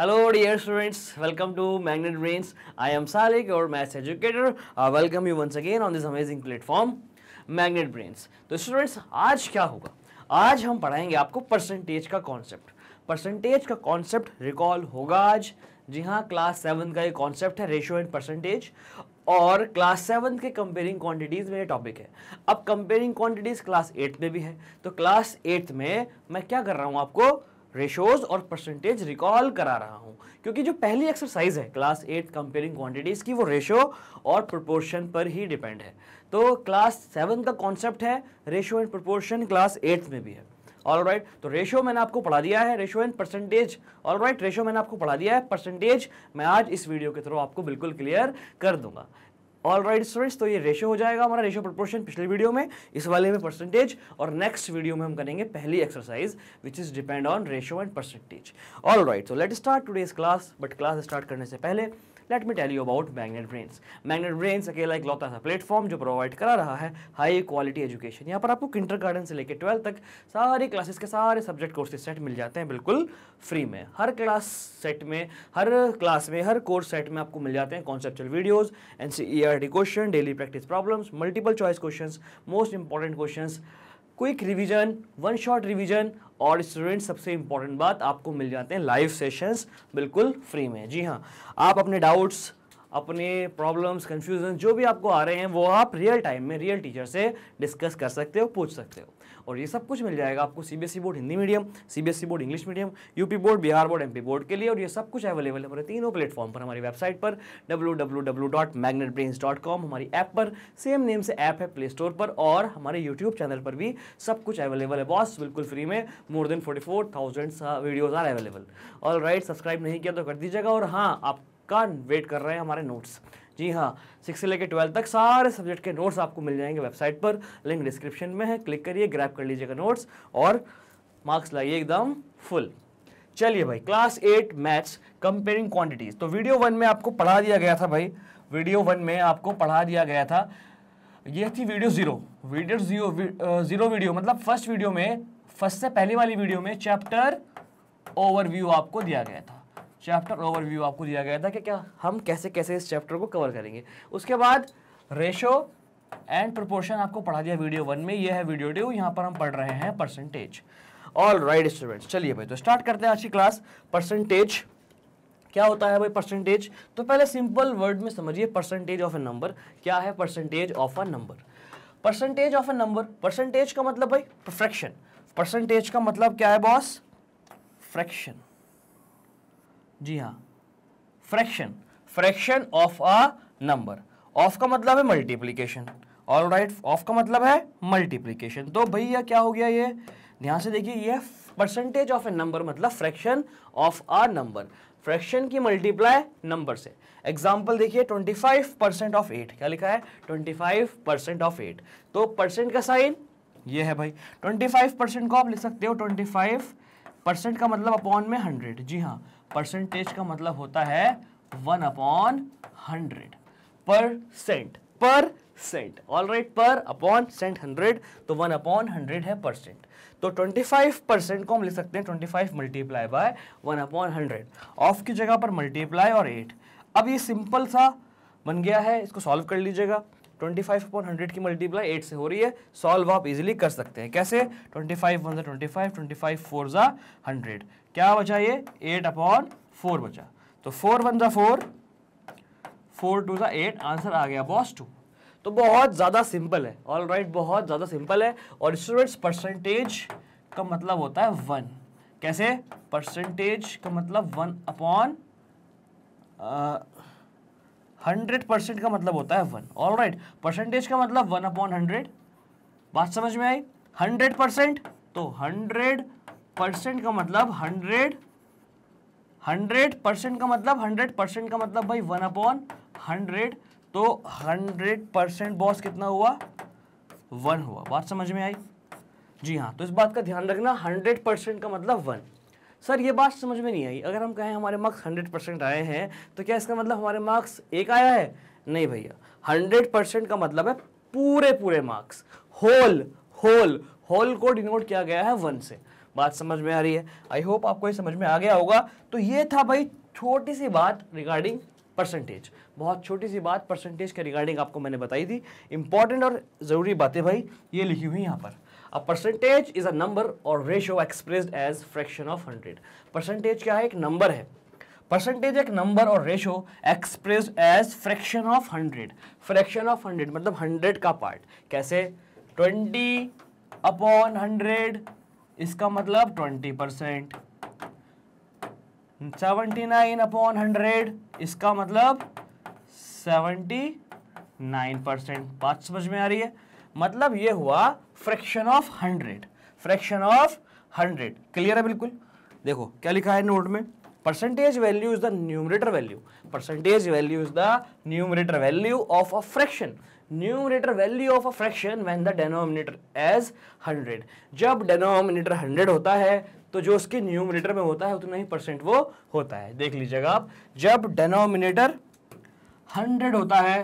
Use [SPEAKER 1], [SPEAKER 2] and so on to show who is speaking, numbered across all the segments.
[SPEAKER 1] Hello dear students welcome to Magnet Brains I am Salik और maths educator welcome you once again on this amazing platform Magnet Brains तो students आज क्या होगा आज हम पढ़ाएंगे आपको परसेंटेज का कॉन्सेप्ट परसेंटेज का कॉन्सेप्ट रिकॉल होगा आज जी हाँ क्लास सेवन का ये कॉन्सेप्ट है रेशियो एंड परसेंटेज और क्लास सेवन के कंपेयरिंग क्वांटिटीज़ में ये टॉपिक है अब कंपेयरिंग क्वांटिटीज़ क्लास एट्थ में भी है तो क्लास एट्थ में मैं क्या कर रहा हूँ आपको रेशोज और परसेंटेज रिकॉल करा रहा हूँ क्योंकि जो पहली एक्सरसाइज है क्लास एट कंपेयरिंग क्वांटिटीज़ की वो रेशो और प्रोपोर्शन पर ही डिपेंड है तो क्लास सेवन का कॉन्सेप्ट है ratio and proportion class eighth में भी है ऑल राइट right, तो रेशो मैंने आपको पढ़ा दिया है ratio and percentage all right ratio मैंने आपको पढ़ा दिया है परसेंटेज मैं आज इस वीडियो के थ्रू आपको बिल्कुल क्लियर कर दूंगा ऑल राइट स्टूडेंट्स तो ये रेशो हो जाएगा हमारा रेशो प्रपोर्शन पिछले वीडियो में इस वाले में परसेंटेज और नेक्स्ट वीडियो में हम करेंगे पहली exercise which is depend on ratio and percentage all right so let start today's class but class start करने से पहले let me tell you about Magnet Brains Magnet Brains अकेला एक लौता सा प्लेटफॉर्म जो प्रोवाइड करा रहा है हाई क्वालिटी एजुकेशन यहाँ पर आपको किंटर गार्डन से लेकर ट्वेल्थ तक सारी क्लासेस के सारे सब्जेक्ट कोर्सेज सेट मिल जाते हैं बिल्कुल फ्री में हर क्लास सेट में हर क्लास में हर कोर्स सेट में आपको मिल जाते हैं conceptual videos an question daily practice problems multiple choice question most important question quick revision one shot revision और स्टूडेंट सबसे इम्पॉर्टेंट बात आपको मिल जाते हैं लाइव सेशंस बिल्कुल फ्री में जी हाँ आप अपने डाउट्स अपने प्रॉब्लम्स कन्फ्यूजन जो भी आपको आ रहे हैं वो आप रियल टाइम में रियल टीचर से डिस्कस कर सकते हो पूछ सकते हो और ये सब कुछ मिल जाएगा आपको CBSE e board Hindi medium CBSE e board English medium UP board Bihar board MP board के लिए और ये सब कुछ अवेलेबल है हमारे तीनों प्लेटफॉर्म पर हमारी वेबसाइट पर डब्ल्यू हमारी ऐप पर सेम नेम से ऐप है प्ले स्टोर पर और हमारे यूट्यूब चैनल पर भी सब कुछ अवेलेबल है बॉस बिल्कुल फ्री में more than forty four videos are available all right subscribe नहीं किया तो कर दीजिएगा और हाँ आपका वेट कर रहे हैं हमारे नोट्स जी हाँ सिक्स से लेकर ट्वेल्थ तक सारे सब्जेक्ट के नोट्स आपको मिल जाएंगे वेबसाइट पर लिंक डिस्क्रिप्शन में है क्लिक करिए ग्रैप कर लीजिएगा नोट्स और मार्क्स लाइए एकदम फुल चलिए भाई class eight maths comparing quantities तो वीडियो वन में आपको पढ़ा दिया गया था भाई वीडियो वन में आपको पढ़ा दिया गया था ये थी video zero video zero zero video मतलब फर्स्ट वीडियो में फर्स्ट से पहले वाली वीडियो में चैप्टर ओवरव्यू आपको दिया गया था चैप्टर ओवरव्यू आपको दिया गया था कि क्या हम कैसे कैसे इस चैप्टर को कवर करेंगे उसके बाद रेशो एंड प्रपोर्शन आपको पढ़ा दिया वीडियो वन में यह है वीडियो टू यहाँ पर हम पढ़ रहे हैं परसेंटेज ऑल राइट स्टूडेंट्स चलिए भाई तो स्टार्ट करते हैं आज की क्लास परसेंटेज क्या होता है भाई परसेंटेज तो पहले सिंपल वर्ड में समझिए परसेंटेज ऑफ ए नंबर क्या है percentage of a number percentage of a number percentage का मतलब भाई फ्रैक्शन परसेंटेज का मतलब क्या है बॉस फ्रैक्शन जी हाँ fraction fraction of a number of का मतलब है मल्टीप्लीकेशन ऑल राइट ऑफ का मतलब है मल्टीप्लीकेशन तो भैया क्या हो गया ये ध्यान से देखिए ये परसेंटेज ऑफ ए नंबर मतलब fraction of a number fraction की मल्टीप्लाई नंबर से एग्जाम्पल देखिए 25 परसेंट ऑफ एट क्या लिखा है 25 परसेंट ऑफ एट तो परसेंट का साइन ये है भाई 25 परसेंट को आप लिख सकते हो 25 परसेंट का मतलब अपॉन में हंड्रेड जी हाँ परसेंटेज का मतलब होता है one upon hundred per cent per cent all right per upon cent hundred तो वन अपॉन हंड्रेड है परसेंट तो ट्वेंटी फाइव परसेंट को हम लिख सकते हैं twenty five multiply by one upon hundred of की जगह पर मल्टीप्लाई और एट अब ये सिंपल सा बन गया है इसको सॉल्व कर लीजिएगा ट्वेंटी फाइव अपॉन हंड्रेड की मल्टीप्लाई एट से हो रही है सॉल्व आप इजिली कर सकते हैं कैसे twenty five one twenty five twenty five four ज़ा हंड्रेड क्या बचा ये एट अपॉन फोर बचा तो फोर वन ज़ा फोर फोर टू ज़ा एट आंसर आ गया बॉस टू तो बहुत ज़्यादा सिंपल है ऑल राइट right, बहुत ज़्यादा सिंपल है और स्टूडेंट्स परसेंटेज का मतलब होता है वन कैसे परसेंटेज का मतलब वन अपॉन हंड्रेड परसेंट का मतलब होता है वन ऑल राइट परसेंटेज का मतलब वन अपॉन हंड्रेड बात समझ में आई हंड्रेड परसेंट तो हंड्रेड परसेंट का मतलब हंड्रेड हंड्रेड परसेंट का मतलब हंड्रेड परसेंट का मतलब भाई वन अपॉन हंड्रेड तो हंड्रेड परसेंट बॉस कितना हुआ वन हुआ बात समझ में आई जी हाँ तो इस बात का ध्यान रखना हंड्रेड परसेंट का मतलब वन सर ये बात समझ में नहीं आई अगर हम कहें हमारे मार्क्स हंड्रेड परसेंट आए हैं तो क्या इसका मतलब हमारे मार्क्स एक आया है नहीं भैया हंड्रेड परसेंट का मतलब है पूरे पूरे मार्क्स होल होल होल को डिनोट किया गया है वन से बात समझ में आ रही है आई होप आपको ये समझ में आ गया होगा तो ये था भाई छोटी सी बात रिगार्डिंग परसेंटेज बहुत छोटी सी बात परसेंटेज के रिगार्डिंग आपको मैंने बताई थी इंपॉर्टेंट और ज़रूरी बातें भाई ये लिखी हुई यहाँ पर a percentage is a number or ratio expressed as fraction of hundred percentage क्या है एक नंबर है परसेंटेज एक नंबर और ratio expressed as fraction of hundred fraction of hundred मतलब हंड्रेड का पार्ट कैसे ट्वेंटी अपॉन हंड्रेड इसका मतलब twenty percent seventy nine upon hundred इसका मतलब सेवेंटी नाइन परसेंट बात समझ में आ रही है मतलब ये हुआ fraction of hundred fraction of hundred clear है बिल्कुल देखो क्या लिखा है नोट में percentage value is the numerator value percentage value is the numerator value of a fraction numerator value of a fraction when the denominator is hundred जब denominator hundred होता है तो जो उसके न्यूमरेटर में होता है उतना ही परसेंट वो होता है देख लीजिएगा आप जब डेनोमिनेटर हंड्रेड होता है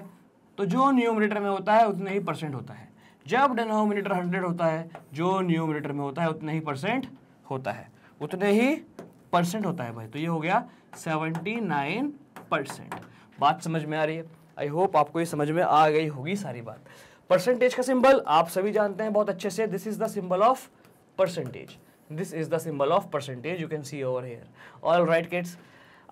[SPEAKER 1] तो जो न्यूमरेटर में होता है उतना ही परसेंट होता है जब डिनोमिनेटर हंड्रेड होता है जो न्यूमिनेटर में होता है उतने ही परसेंट होता है उतने ही परसेंट होता है भाई तो ये हो गया सेवेंटी नाइन परसेंट बात समझ में आ रही है आई होप आपको ये समझ में आ गई होगी सारी बात परसेंटेज का सिंबल आप सभी जानते हैं बहुत अच्छे से this is the symbol of percentage this is the symbol of percentage you can see over here all right kids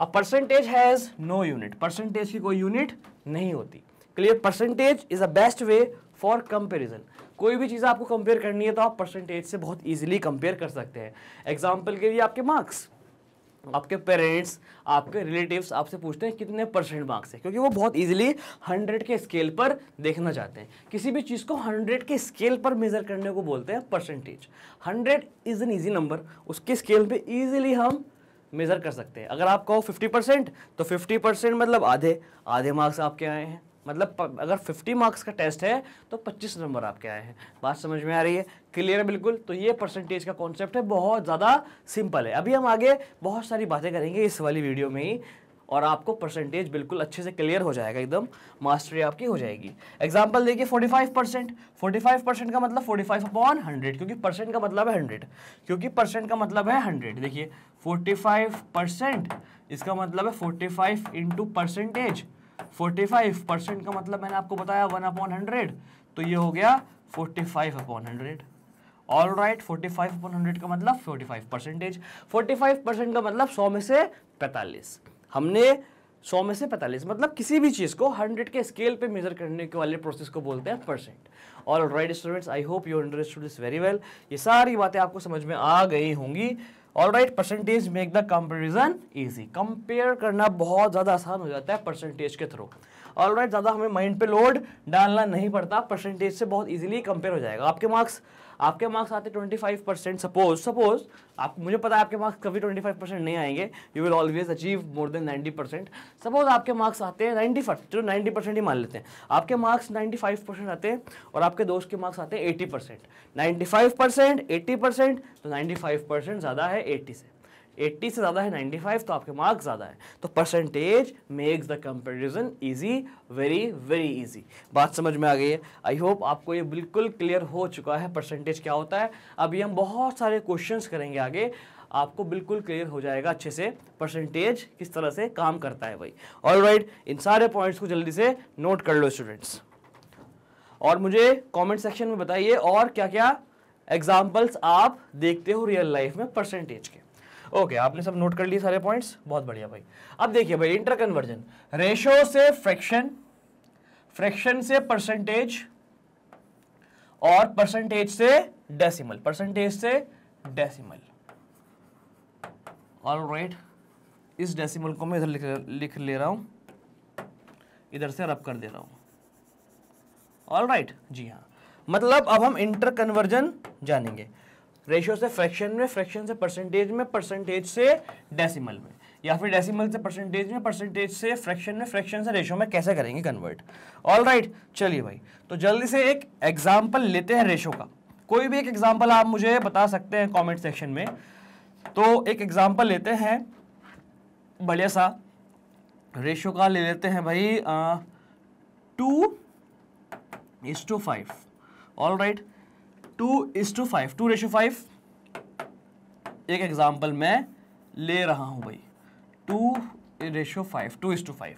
[SPEAKER 1] a percentage has no unit percentage की कोई यूनिट नहीं होती clear percentage is a best way for comparison कोई भी चीज़ आपको compare करनी है तो आप परसेंटेज से बहुत ईजिली कंपेयर कर सकते हैं एग्जाम्पल के लिए आपके मार्क्स आपके पेरेंट्स आपके रिलेटिव्स आपसे पूछते हैं कितने परसेंट मार्क्स है क्योंकि वो बहुत इजीली 100 के स्केल पर देखना चाहते हैं किसी भी चीज़ को 100 के स्केल पर मेज़र करने को बोलते हैं percentage 100 is an easy number उसके स्केल पे इजीली हम मेज़र कर सकते हैं अगर आप कहो 50 परसेंट तो 50 परसेंट मतलब आधे आधे मार्क्स आपके आए हैं मतलब अगर 50 मार्क्स का टेस्ट है तो 25 नंबर आपके आए हैं बात समझ में आ रही है क्लियर है बिल्कुल तो ये परसेंटेज का कॉन्सेप्ट है बहुत ज़्यादा सिंपल है अभी हम आगे बहुत सारी बातें करेंगे इस वाली वीडियो में ही और आपको परसेंटेज बिल्कुल अच्छे से क्लियर हो जाएगा एकदम मास्टरी आपकी हो जाएगी एग्जाम्पल देखिए 45 परसेंट फोर्टी परसेंट का मतलब 45 फाइव अपॉन हंड्रेड क्योंकि परसेंट का मतलब है 100 क्योंकि परसेंट का मतलब है 100 देखिए 45 परसेंट इसका मतलब है 45 फाइव इंटू परसेंटेज 45% का मतलब मैंने आपको बताया वन अपॉन हंड्रेड तो ये हो गया 45 five upon hundred all right forty five upon hundred का मतलब 45 परसेंटेज फोर्टी परसेंट का मतलब 100 में से 45 हमने 100 में से 45 मतलब किसी भी चीज़ को 100 के स्केल पे मेजर करने के वाले प्रोसेस को बोलते हैं percent all right students I hope you understood this very well ये सारी बातें आपको समझ में आ गई होंगी all right percentage make the comparison easy compare करना बहुत ज़्यादा आसान हो जाता है परसेंटेज के थ्रू ऑल राइट ज़्यादा हमें माइंड पे लोड डालना नहीं पड़ता परसेंटेज से बहुत इजीली कंपेयर हो जाएगा आपके मार्क्स आपके मार्क्स आते twenty five percent suppose suppose आप मुझे पता है आपके मार्क्स कभी ट्वेंटी फाइव परसेंट नहीं आएंगे you will always achieve more than ninety percent suppose आपके मार्क्स आते हैं नाइन्टी फाइव चलो नाइन्टी परसेंट ही मान लेते हैं आपके मार्क्स नाइन्टी फाइव परसेंट आते हैं और आपके दोस्त के मार्क्स आते हैं eighty percent ninety five percent eighty percent तो नाइन्टी फाइव परसेंट ज़्यादा है एट्टी से 80 से ज़्यादा है 95 तो आपके मार्क्स ज़्यादा है तो percentage makes the comparison easy very very easy बात समझ में आ गई है आई होप आपको ये बिल्कुल क्लियर हो चुका है परसेंटेज क्या होता है अभी हम बहुत सारे क्वेश्चंस करेंगे आगे आपको बिल्कुल क्लियर हो जाएगा अच्छे से परसेंटेज किस तरह से काम करता है भाई और राइट इन सारे पॉइंट्स को जल्दी से नोट कर लो स्टूडेंट्स और मुझे कमेंट सेक्शन में बताइए और क्या क्या एग्जाम्पल्स आप देखते हो रियल लाइफ में परसेंटेज के ओके okay, आपने सब नोट कर लिए सारे पॉइंट्स बहुत बढ़िया भाई अब देखिए भाई इंटर कन्वर्जन रेशो से फ्रैक्शन फ्रैक्शन से परसेंटेज और परसेंटेज से डेसिमल परसेंटेज से डेसिमल ऑल राइट इस डेसिमल को मैं इधर लिख, लिख ले रहा हूं इधर से रब कर दे रहा हूं ऑल राइट right, जी हाँ मतलब अब हम इंटर कन्वर्जन जानेंगे रेशियो से फ्रैक्शन में फ्रैक्शन से परसेंटेज में परसेंटेज से डेसिमल में या फिर डेसिमल से परसेंटेज में परसेंटेज से फ्रैक्शन में फ्रैक्शन से रेशो में कैसे करेंगे कन्वर्ट ऑल राइट चलिए भाई तो जल्दी से एक एग्जाम्पल लेते हैं रेशो का कोई भी एक एग्जाम्पल आप मुझे बता सकते हैं कॉमेंट सेक्शन में तो एक एग्जाम्पल लेते हैं बढ़िया सा रेशो का ले लेते हैं भाई two is to five all right two is to five two ratio five एक एग्जाम्पल मैं ले रहा हूँ भाई two ratio five two is to five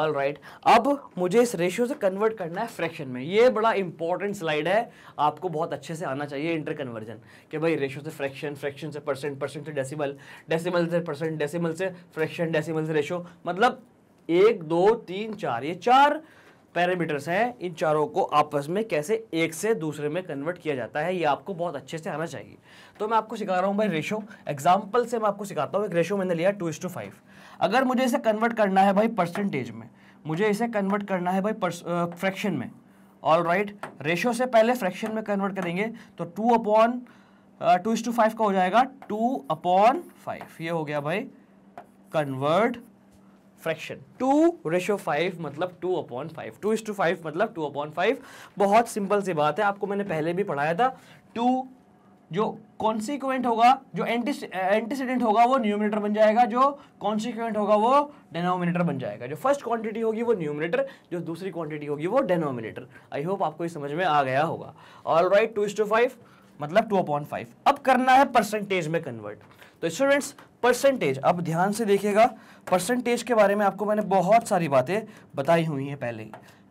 [SPEAKER 1] all right अब मुझे इस रेशियो से कन्वर्ट करना है फ्रैक्शन में ये बड़ा इंपॉर्टेंट स्लाइड है आपको बहुत अच्छे से आना चाहिए इंटर कन्वर्जन कि भाई रेशियो से फ्रैक्शन फ्रैक्शन से परसेंट परसेंट से डेसिमल डेसिमल से परसेंट डेसिमल से फ्रैक्शन डेसिमल से रेशियो मतलब एक दो तीन चार ये चार पैरामीटर्स हैं इन चारों को आपस में कैसे एक से दूसरे में कन्वर्ट किया जाता है ये आपको बहुत अच्छे से आना चाहिए तो मैं आपको सिखा रहा हूँ भाई रेशो एग्जाम्पल से मैं आपको सिखाता हूँ एक रेशो मैंने लिया टू इस टू फाइव अगर मुझे इसे कन्वर्ट करना है भाई परसेंटेज में मुझे इसे कन्वर्ट करना है भाई फ्रैक्शन में ऑल राइट रेशो से पहले फ्रैक्शन में कन्वर्ट करेंगे तो two upon two is to five का हो जाएगा टू अपॉन फाइव ये हो गया भाई convert fraction to ratio five मतलब two upon five two is to five मतलब टू अपॉइंट फाइव बहुत सिंपल सी बात है आपको मैंने पहले भी पढ़ाया था टू जो कॉन्सिक्वेंट होगा जो एंटीसीडेंट होगा वो न्यूमिनेटर बन जाएगा जो कॉन्सिक्वेंट होगा वो डेनोमिनेटर बन जाएगा जो फर्स्ट क्वांटिटी होगी वो न्यूमिनेटर जो दूसरी क्वांटिटी होगी वो डेनोमिनेटर आई होप आपको ये समझ में आ गया होगा all right two is to five मतलब टू अपॉइंट फाइव अब करना है परसेंटेज में कन्वर्ट तो स्टूडेंट्स परसेंटेज अब ध्यान से देखिएगा परसेंटेज के बारे में आपको मैंने बहुत सारी बातें बताई हुई हैं पहले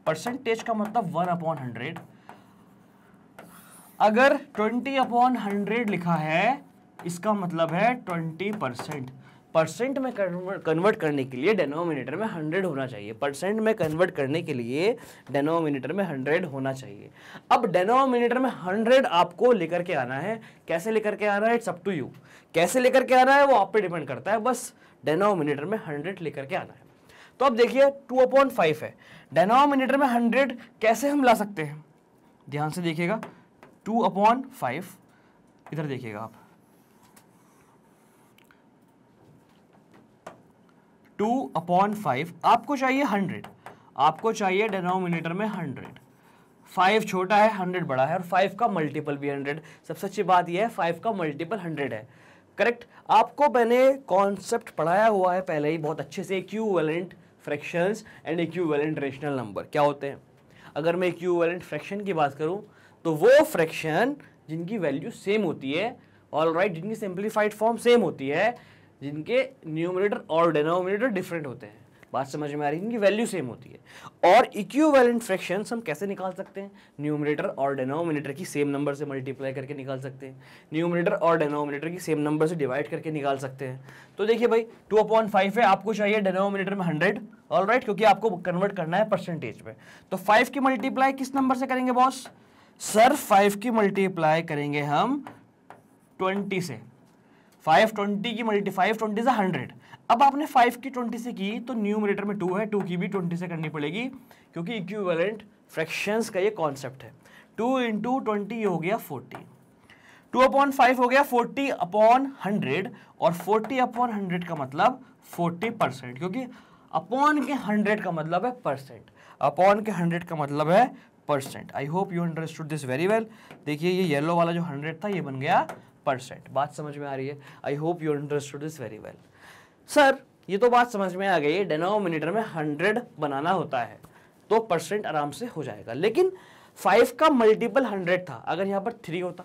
[SPEAKER 1] परसेंटेज का मतलब वन अपॉन हंड्रेड अगर ट्वेंटी अपॉन हंड्रेड लिखा है इसका मतलब है ट्वेंटी परसेंट परसेंट में कन्वर्ट करने के लिए डेनोमिनेटर में हंड्रेड होना चाहिए परसेंट में कन्वर्ट करने के लिए डेनोमिनेटर में हंड्रेड होना चाहिए अब डेनोमिनेटर में हंड्रेड आपको लेकर के आना है कैसे लेकर के आना है इट्स अप टू यू कैसे लेकर के आना है वो आप पे डिपेंड करता है बस डेनोमिनेटर में हंड्रेड लेकर के आना है तो अब देखिए टू अपॉइंट फाइव है डेनोमिनेटर में हंड्रेड कैसे हम ला सकते हैं ध्यान से देखिएगा टू अपॉन फाइव इधर देखिएगा आप टू अपॉन फाइव आपको चाहिए हंड्रेड आपको चाहिए डेनोमिनेटर में हंड्रेड फाइव छोटा है हंड्रेड बड़ा है और फाइव का मल्टीपल भी हंड्रेड सबसे अच्छी बात यह है फाइव का मल्टीपल हंड्रेड है करेक्ट आपको मैंने कॉन्सेप्ट पढ़ाया हुआ है पहले ही बहुत अच्छे से equivalent fractions and equivalent rational number क्या होते हैं अगर मैं इक्यूवेलेंट फ्रैक्शन की बात करूं तो वो फ्रैक्शन जिनकी वैल्यू सेम होती है ऑल राइट right, जिनकी सिंप्लीफाइड फॉर्म सेम होती है जिनके न्यूमिनेटर और डिनोमिनेटर डिफरेंट होते हैं बात समझ में आ रही है इनकी वैल्यू सेम होती है और इक्विवेलेंट फ्रैक्शंस हम कैसे निकाल सकते हैं न्यूमरेटर और डेनोमिनेटर की सेम नंबर से मल्टीप्लाई करके निकाल सकते हैं न्यूमरेटर और डेनोमिनेटर की सेम नंबर से डिवाइड करके निकाल सकते हैं तो देखिए भाई टू अपॉइंट फाइव है आपको चाहिए डेनोमिनेटर में हंड्रेड ऑल राइट क्योंकि आपको कन्वर्ट करना है परसेंटेज में तो फाइव की मल्टीप्लाई किस नंबर से करेंगे बॉस सर फाइव की मल्टीप्लाई करेंगे हम ट्वेंटी से फाइव ट्वेंटी की मल्टी फाइव ट्वेंटी से हंड्रेड अब आपने फाइव की ट्वेंटी से की तो न्यूमरेटर में टू है टू की भी ट्वेंटी से करनी पड़ेगी क्योंकि इक्विवेलेंट फ्रैक्शंस का ये कॉन्सेप्ट है टू इंटू ट्वेंटी हो गया फोर्टी टू अपॉन फाइव हो गया फोर्टी अपॉन हंड्रेड और फोर्टी अपॉन हंड्रेड का मतलब फोर्टी परसेंट क्योंकि अपॉन के हंड्रेड का मतलब है परसेंट अपॉन के हंड्रेड का मतलब है percent I hope you understood this very well देखिए ये येलो वाला जो हंड्रेड था ये बन गया परसेंट बात समझ में आ रही है I hope you understood this very well sir ये तो बात समझ में आ गई है डेनोमिनेटर में हंड्रेड बनाना होता है तो परसेंट आराम से हो जाएगा लेकिन फाइव का मल्टीपल हंड्रेड था अगर यहाँ पर थ्री होता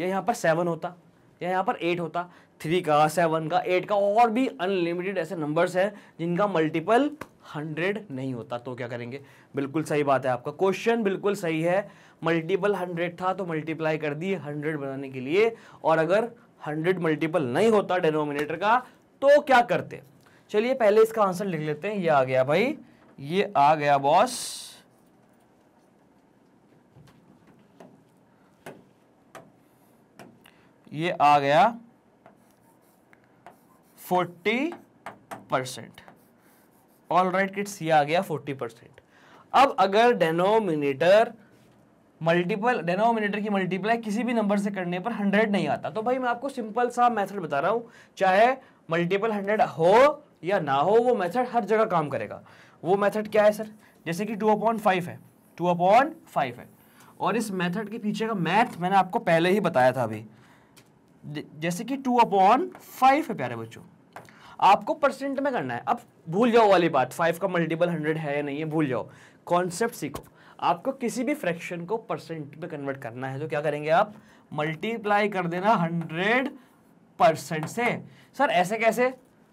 [SPEAKER 1] या यहाँ पर सेवन होता या यहाँ पर एट होता थ्री का सेवन का एट का और भी अनलिमिटेड ऐसे नंबर्स हैं जिनका मल्टीपल हंड्रेड नहीं होता तो क्या करेंगे बिल्कुल सही बात है आपका क्वेश्चन बिल्कुल सही है मल्टीपल हंड्रेड था तो मल्टीप्लाई कर दिए हंड्रेड बनाने के लिए और अगर हंड्रेड मल्टीपल नहीं होता डेनोमिनेटर का तो क्या करते चलिए पहले इसका आंसर लिख लेते हैं ये आ गया भाई ये आ गया बॉस ये आ गया forty percent all right kids ये आ गया फोर्टी परसेंट अब अगर डेनोमिनेटर मल्टीपल डेनोमिनेटर की मल्टीप्लाई किसी भी नंबर से करने पर हंड्रेड नहीं आता तो भाई मैं आपको सिंपल सा मेथड बता रहा हूं चाहे मल्टीपल हंड्रेड हो या ना हो वो मेथड हर जगह काम करेगा वो मेथड क्या है सर जैसे कि टू अपॉन फाइव है टू अपॉन फाइव है और इस मेथड के पीछे का मैथ मैंने आपको पहले ही बताया था अभी जैसे कि टू अपॉन फाइव है प्यारे बच्चों आपको परसेंट में करना है अब भूल जाओ वाली बात फाइव का मल्टीपल हंड्रेड है या नहीं है भूल जाओ कॉन्सेप्ट सीखो आपको किसी भी फ्रैक्शन को परसेंट में कन्वर्ट करना है तो क्या करेंगे आप मल्टीप्लाई कर देना हंड्रेड परसेंट से सर ऐसे कैसे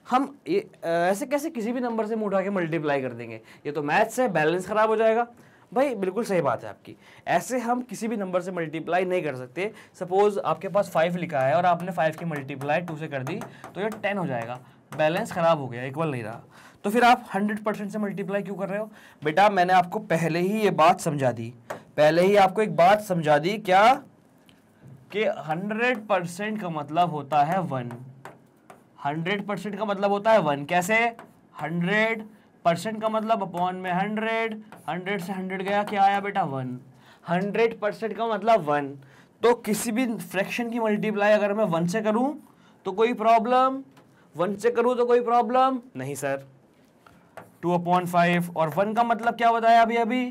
[SPEAKER 1] हम ये ऐसे कैसे किसी भी नंबर से मुँह उठा के मल्टीप्लाई कर देंगे ये तो मैथ्स है बैलेंस ख़राब हो जाएगा भाई बिल्कुल सही बात है आपकी ऐसे हम किसी भी नंबर से मल्टीप्लाई नहीं कर सकते सपोज़ आपके पास फाइव लिखा है और आपने फाइव की मल्टीप्लाई टू से कर दी तो ये टेन हो जाएगा बैलेंस ख़राब हो गया इक्वल नहीं रहा तो फिर आप हंड्रेड परसेंट से मल्टीप्लाई क्यों कर रहे हो बेटा मैंने आपको पहले ही ये बात समझा दी पहले ही आपको एक बात समझा दी क्या कि हंड्रेड परसेंट का मतलब होता है वन हंड्रेड परसेंट का मतलब होता है वन कैसे हंड्रेड परसेंट का मतलब अपॉन में हंड्रेड हंड्रेड से हंड्रेड गया क्या आया बेटा वन हंड्रेड परसेंट का मतलब वन तो किसी भी फ्रैक्शन की मल्टीप्लाई अगर मैं वन से करूं तो कोई प्रॉब्लम वन से करूं तो कोई प्रॉब्लम नहीं सर टू अपॉन फाइव और वन का मतलब क्या बताया अभी अभी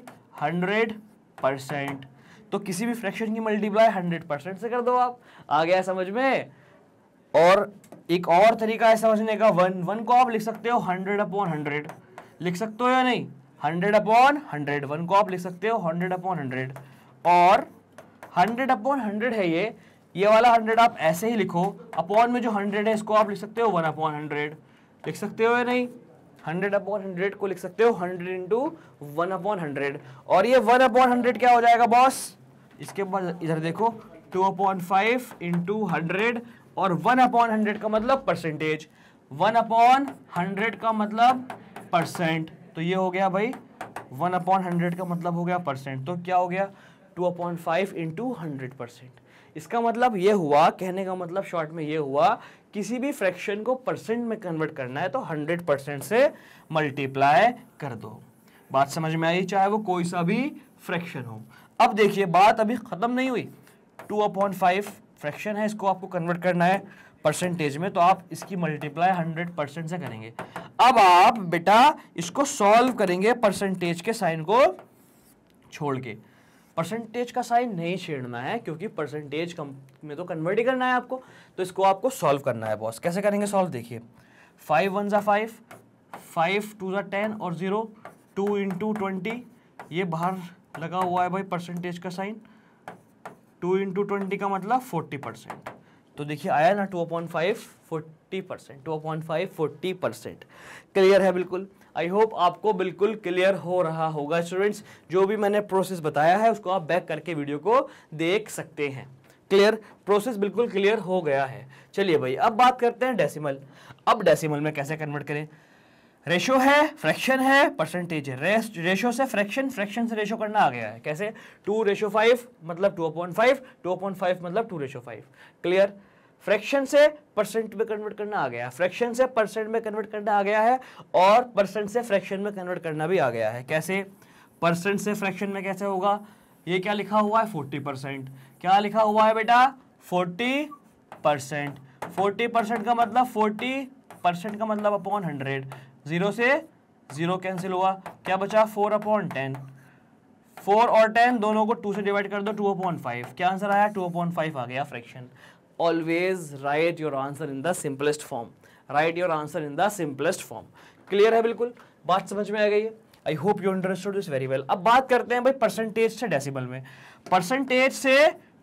[SPEAKER 1] हंड्रेड परसेंट तो किसी भी फ्रैक्शन की मल्टीप्लाई हंड्रेड परसेंट से कर दो आप आ गया समझ में और एक और तरीका है समझने का वन वन को आप लिख सकते हो हंड्रेड अपॉन हंड्रेड लिख सकते हो या नहीं हंड्रेड अपॉन हंड्रेड वन को आप लिख सकते हो हंड्रेड अपॉन हंड्रेड और हंड्रेड अपॉन हंड्रेड है ये ये वाला हंड्रेड आप ऐसे ही लिखो अपॉन में जो हंड्रेड है इसको आप लिख सकते हो वन अपॉन हंड्रेड लिख सकते हो या नहीं हंड्रेड अपॉन हंड्रेड को लिख सकते हो hundred into one upon hundred और ये वन अपॉन हंड्रेड क्या हो जाएगा बॉस इसके बाद इधर देखो two upon five into hundred और वन अपॉन हंड्रेड का मतलब परसेंटेज वन अपॉन हंड्रेड का मतलब परसेंट तो ये हो गया भाई वन अपॉन हंड्रेड का मतलब हो गया परसेंट तो क्या हो गया two upon five into hundred percent इसका मतलब ये हुआ कहने का मतलब शॉर्ट में ये हुआ किसी भी फ्रैक्शन को परसेंट में कन्वर्ट करना है तो हंड्रेड परसेंट से मल्टीप्लाई कर दो बात समझ में आई चाहे वो कोई सा भी फ्रैक्शन हो अब देखिए बात अभी ख़त्म नहीं हुई टू अपॉइंट फाइव फ्रैक्शन है इसको आपको कन्वर्ट करना है परसेंटेज में तो आप इसकी मल्टीप्लाई हंड्रेड परसेंट से करेंगे अब आप बेटा इसको सॉल्व करेंगे परसेंटेज के साइन को छोड़ के परसेंटेज का साइन नहीं छेड़ना है क्योंकि परसेंटेज कम में तो कन्वर्ट ही करना है आपको तो इसको आपको सॉल्व करना है बॉस कैसे करेंगे सॉल्व देखिए फाइव वन ज़ा फाइव फाइव टू ज़ा टेन और ज़ीरो टू इंटू ट्वेंटी ये बाहर लगा हुआ है भाई परसेंटेज का साइन टू इंटू ट्वेंटी का मतलब फोर्टी परसेंट तो देखिए आया ना two point five forty percent two point five forty percent clear है बिल्कुल आई होप आपको बिल्कुल क्लियर हो रहा होगा स्टूडेंट्स जो भी मैंने प्रोसेस बताया है उसको आप बैक करके वीडियो को देख सकते हैं क्लियर प्रोसेस बिल्कुल क्लियर हो गया है चलिए भाई अब बात करते हैं डेसिमल अब डेसिमल में कैसे कन्वर्ट करें रेशो है फ्रैक्शन है परसेंटेज है रेशो से फ्रैक्शन फ्रैक्शन से रेशो करना आ गया है कैसे टू रेशो फाइव मतलब two upon five two upon five मतलब two ratio five clear fraction से परसेंट में कन्वर्ट करना आ गया है फ्रैक्शन से परसेंट में कन्वर्ट करना आ गया है और परसेंट से फ्रैक्शन में कन्वर्ट करना भी आ गया है कैसे परसेंट से फ्रैक्शन में कैसे होगा ये क्या लिखा हुआ है फोर्टी परसेंट क्या लिखा हुआ है बेटा फोर्टी परसेंट फोर्टी परसेंट का मतलब फोर्टी परसेंट का मतलब अपॉन हंड्रेड जीरो से जीरो कैंसिल हुआ क्या बचा फोर अपॉन टेन फोर और टेन दोनों को टू से डिवाइड कर दो टू अपॉन फाइव क्या आंसर आया टू अपॉन फाइव आ गया fraction always write your answer in the simplest form write your answer in the simplest form clear है बिल्कुल बात समझ में आ गई है I hope you understood this very well अब बात करते हैं भाई परसेंटेज से डेसिमल में परसेंटेज से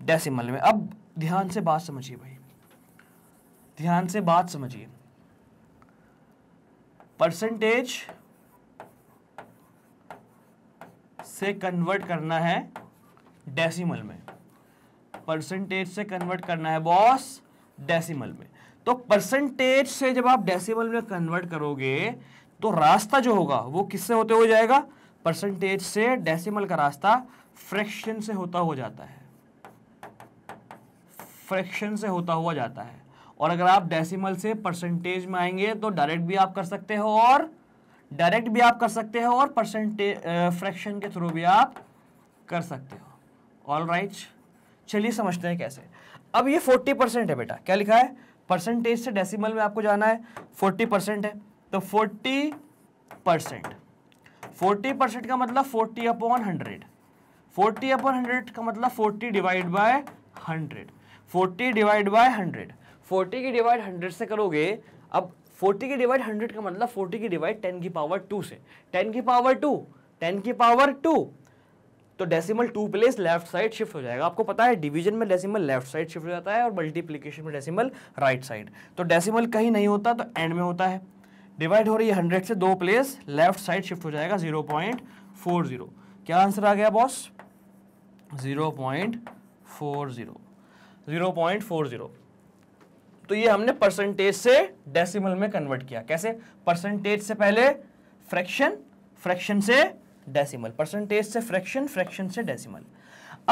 [SPEAKER 1] डेसिमल में अब ध्यान से बात समझिए भाई ध्यान से बात समझिए परसेंटेज से कन्वर्ट करना है डेसिमल में परसेंटेज से कन्वर्ट करना है बॉस डेसिमल में तो परसेंटेज से जब आप डेसिमल में कन्वर्ट करोगे तो रास्ता जो होगा वो किससे होते हो जाएगा परसेंटेज से डेसिमल का रास्ता फ्रैक्शन से होता हो जाता है फ्रैक्शन से होता हुआ जाता है और अगर आप डेसिमल से परसेंटेज में आएंगे तो डायरेक्ट भी आप कर सकते हो और डायरेक्ट भी आप कर सकते हो और परसेंटेज फ्रैक्शन के थ्रू भी आप कर सकते हो ऑल राइट right. चलिए समझते हैं कैसे अब ये फोर्टी परसेंट है बेटा क्या लिखा है परसेंटेज से डेसिमल में आपको जाना है फोर्टी परसेंट है तो फोर्टी परसेंट फोर्टी परसेंट का मतलब forty upon hundred forty upon hundred का मतलब forty divide by hundred forty divide by hundred forty की डिवाइड हंड्रेड से करोगे अब फोर्टी की डिवाइड हंड्रेड का मतलब फोर्टी की डिवाइड टेन की पावर टू से टेन की पावर टू टेन की पावर टू तो decimal two place left side shift हो जाएगा आपको पता है डिवीजन में डेसिमल लेफ्ट साइड शिफ्ट हो जाता है और मल्टीप्लीकेशन में डेसिमल राइट साइड तो डेसिमल कहीं नहीं होता तो एंड में होता है डिवाइड हो रही है हंड्रेड से दो प्लेस लेफ्ट साइड शिफ्ट हो जाएगा जीरो पॉइंट फोर जीरो क्या आंसर आ गया boss zero point four zero zero point four zero तो ये हमने परसेंटेज से डेसिमल में कन्वर्ट किया कैसे परसेंटेज से पहले फ्रैक्शन फ्रैक्शन से डेसिमल परसेंटेज से फ्रैक्शन फ्रैक्शन से डेसिमल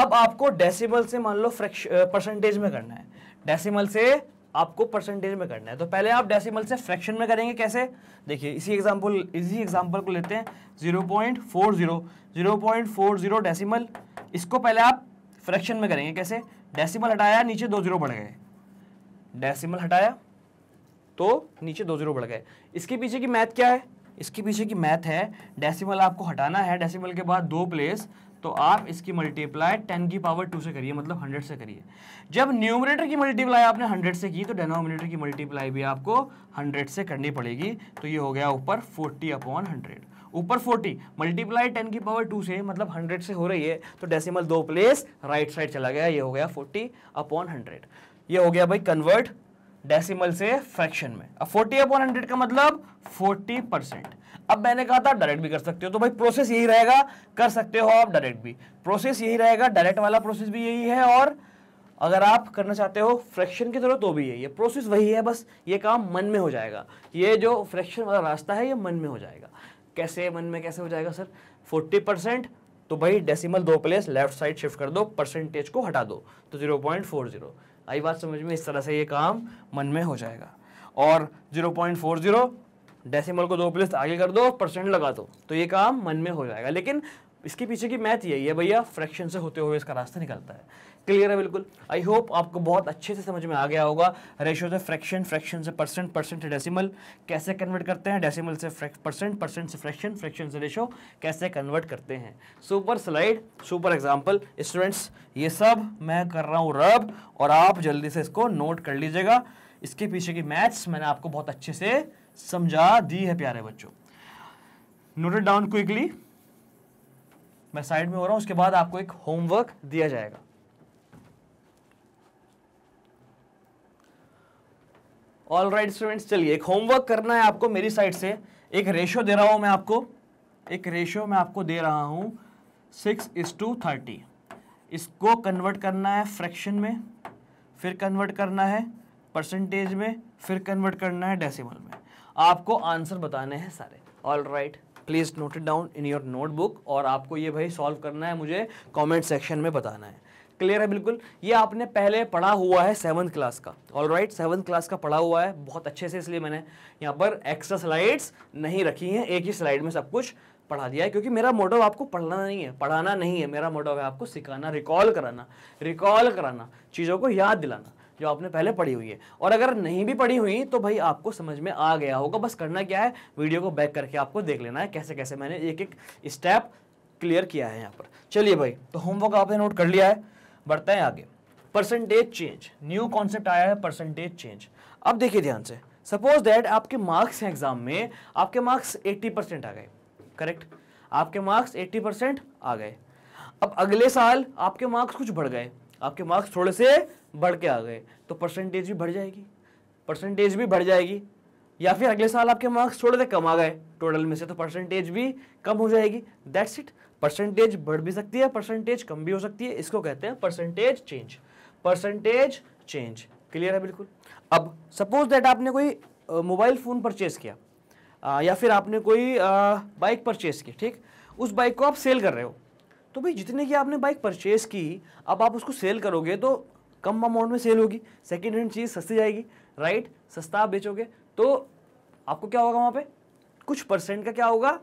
[SPEAKER 1] अब आपको डेसिमल से मान लो परसेंटेज में करना है डेसिमल से आपको परसेंटेज में करना है तो पहले आप डेसिमल से फ्रैक्शन में करेंगे कैसे देखिए इसी एग्जांपल इसी एग्जांपल को लेते हैं 0.40 0.40 डेसिमल इसको पहले आप फ्रैक्शन में करेंगे कैसे डेसिमल हटाया नीचे दो जीरो बढ़ गए डेसिमल हटाया तो नीचे दो जीरो बढ़ गए इसके पीछे की मैथ क्या है इसके पीछे की मैथ है डेसिमल आपको हटाना है डेसिमल के बाद दो प्लेस तो आप इसकी मल्टीप्लाई टेन की पावर टू से करिए मतलब हंड्रेड से करिए जब न्यूमिनेटर की मल्टीप्लाई आपने हंड्रेड से की तो डेनोमिनेटर की मल्टीप्लाई भी आपको हंड्रेड से करनी पड़ेगी तो ये हो गया ऊपर फोर्टी अपॉन हंड्रेड ऊपर फोर्टी मल्टीप्लाई टेन की पावर टू से मतलब हंड्रेड से हो रही है तो डेसिमल दो प्लेस राइट साइड चला गया ये हो गया फोर्टी अपॉन हंड्रेड ये हो गया भाई कन्वर्ट डेसिमल से फ्रैक्शन में अब 40 अपॉन हंड्रेड का मतलब 40 परसेंट अब मैंने कहा था डायरेक्ट भी कर सकते हो तो भाई प्रोसेस यही रहेगा कर सकते हो आप डायरेक्ट भी प्रोसेस यही रहेगा डायरेक्ट वाला प्रोसेस भी यही है और अगर आप करना चाहते हो फ्रैक्शन की तरह तो भी यही है प्रोसेस वही है बस ये काम मन में हो जाएगा ये जो फ्रैक्शन वाला रास्ता है ये मन में हो जाएगा कैसे मन में कैसे हो जाएगा सर फोर्टी परसेंट तो भाई डेसिमल दो प्लेस लेफ्ट साइड शिफ्ट कर दो परसेंटेज को हटा दो तो जीरो पॉइंट फोर जीरो आई बात समझ में इस तरह से ये काम मन में हो जाएगा और zero point four zero decimal को दो प्लस आगे कर दो परसेंट लगा दो तो ये काम मन में हो जाएगा लेकिन इसके पीछे की मैथ यही है भैया फ्रैक्शन से होते हुए इसका रास्ता निकलता है क्लियर है बिल्कुल आई होप आपको बहुत अच्छे से समझ में आ गया होगा रेशो से फ्रैक्शन फ्रैक्शन से परसेंट परसेंट से डेसिमल कैसे कन्वर्ट करते हैं डेसिमल से परसेंट परसेंट से फ्रैक्शन फ्रैक्शन से रेशो कैसे कन्वर्ट करते हैं super slide super example students ये सब मैं कर रहा हूँ रब और आप जल्दी से इसको नोट कर लीजिएगा इसके पीछे की मैथ्स मैंने आपको बहुत अच्छे से समझा दी है प्यारे बच्चों नोटेड डाउन क्विकली मैं साइड में हो रहा हूँ उसके बाद आपको एक होमवर्क दिया जाएगा ऑल राइट स्टूडेंट्स चलिए एक होमवर्क करना है आपको मेरी साइड से एक रेशो दे रहा हूँ मैं आपको एक रेशो मैं आपको दे रहा हूँ सिक्स इज टू थर्टी इसको कन्वर्ट करना है फ्रैक्शन में फिर कन्वर्ट करना है परसेंटेज में फिर कन्वर्ट करना है डेसिमल में आपको आंसर बताने हैं सारे all right please note it down in your notebook और आपको ये भाई सॉल्व करना है मुझे कॉमेंट सेक्शन में बताना है क्लियर है बिल्कुल ये आपने पहले पढ़ा हुआ है सेवन्थ क्लास का ऑल राइट सेवन्थ क्लास का पढ़ा हुआ है बहुत अच्छे से इसलिए मैंने यहाँ पर एक्स्ट्रा स्लाइड्स नहीं रखी हैं एक ही स्लाइड में सब कुछ पढ़ा दिया है क्योंकि मेरा मोटिव आपको पढ़ना नहीं है पढ़ाना नहीं है मेरा मोटिव है आपको सिखाना रिकॉल कराना रिकॉल कराना चीज़ों को याद दिलाना जो आपने पहले पढ़ी हुई है और अगर नहीं भी पढ़ी हुई तो भाई आपको समझ में आ गया होगा बस करना क्या है वीडियो को बैक करके आपको देख लेना है कैसे कैसे मैंने एक एक स्टेप क्लियर किया है यहाँ पर चलिए भाई तो होमवर्क आपने नोट कर लिया है बढ़ता है आगे परसेंटेज चेंज न्यू कॉन्सेप्ट आया है परसेंटेज चेंज अब देखिए ध्यान से सपोज दैट आपके मार्क्स हैं एग्जाम में आपके मार्क्स 80 परसेंट आ गए करेक्ट आपके मार्क्स 80 परसेंट आ गए अब अगले साल आपके मार्क्स कुछ बढ़ गए आपके मार्क्स थोड़े से बढ़ के आ गए तो परसेंटेज भी बढ़ जाएगी परसेंटेज भी बढ़ जाएगी या फिर अगले साल आपके मार्क्स थोड़े से कम आ गए टोटल में से तो परसेंटेज भी कम हो जाएगी दैट्स इट परसेंटेज बढ़ भी सकती है परसेंटेज कम भी हो सकती है इसको कहते हैं percentage change percentage change clear है बिल्कुल अब सपोज दैट आपने कोई मोबाइल फ़ोन परचेज़ किया आ, या फिर आपने कोई बाइक परचेज़ की ठीक उस बाइक को आप सेल कर रहे हो तो भाई जितने की आपने बाइक परचेज़ की अब आप उसको सेल करोगे तो कम अमाउंट में सेल होगी सेकेंड हैंड चीज़ सस्ती जाएगी राइट सस्ता आप बेचोगे तो आपको क्या होगा वहाँ पे कुछ परसेंट का क्या होगा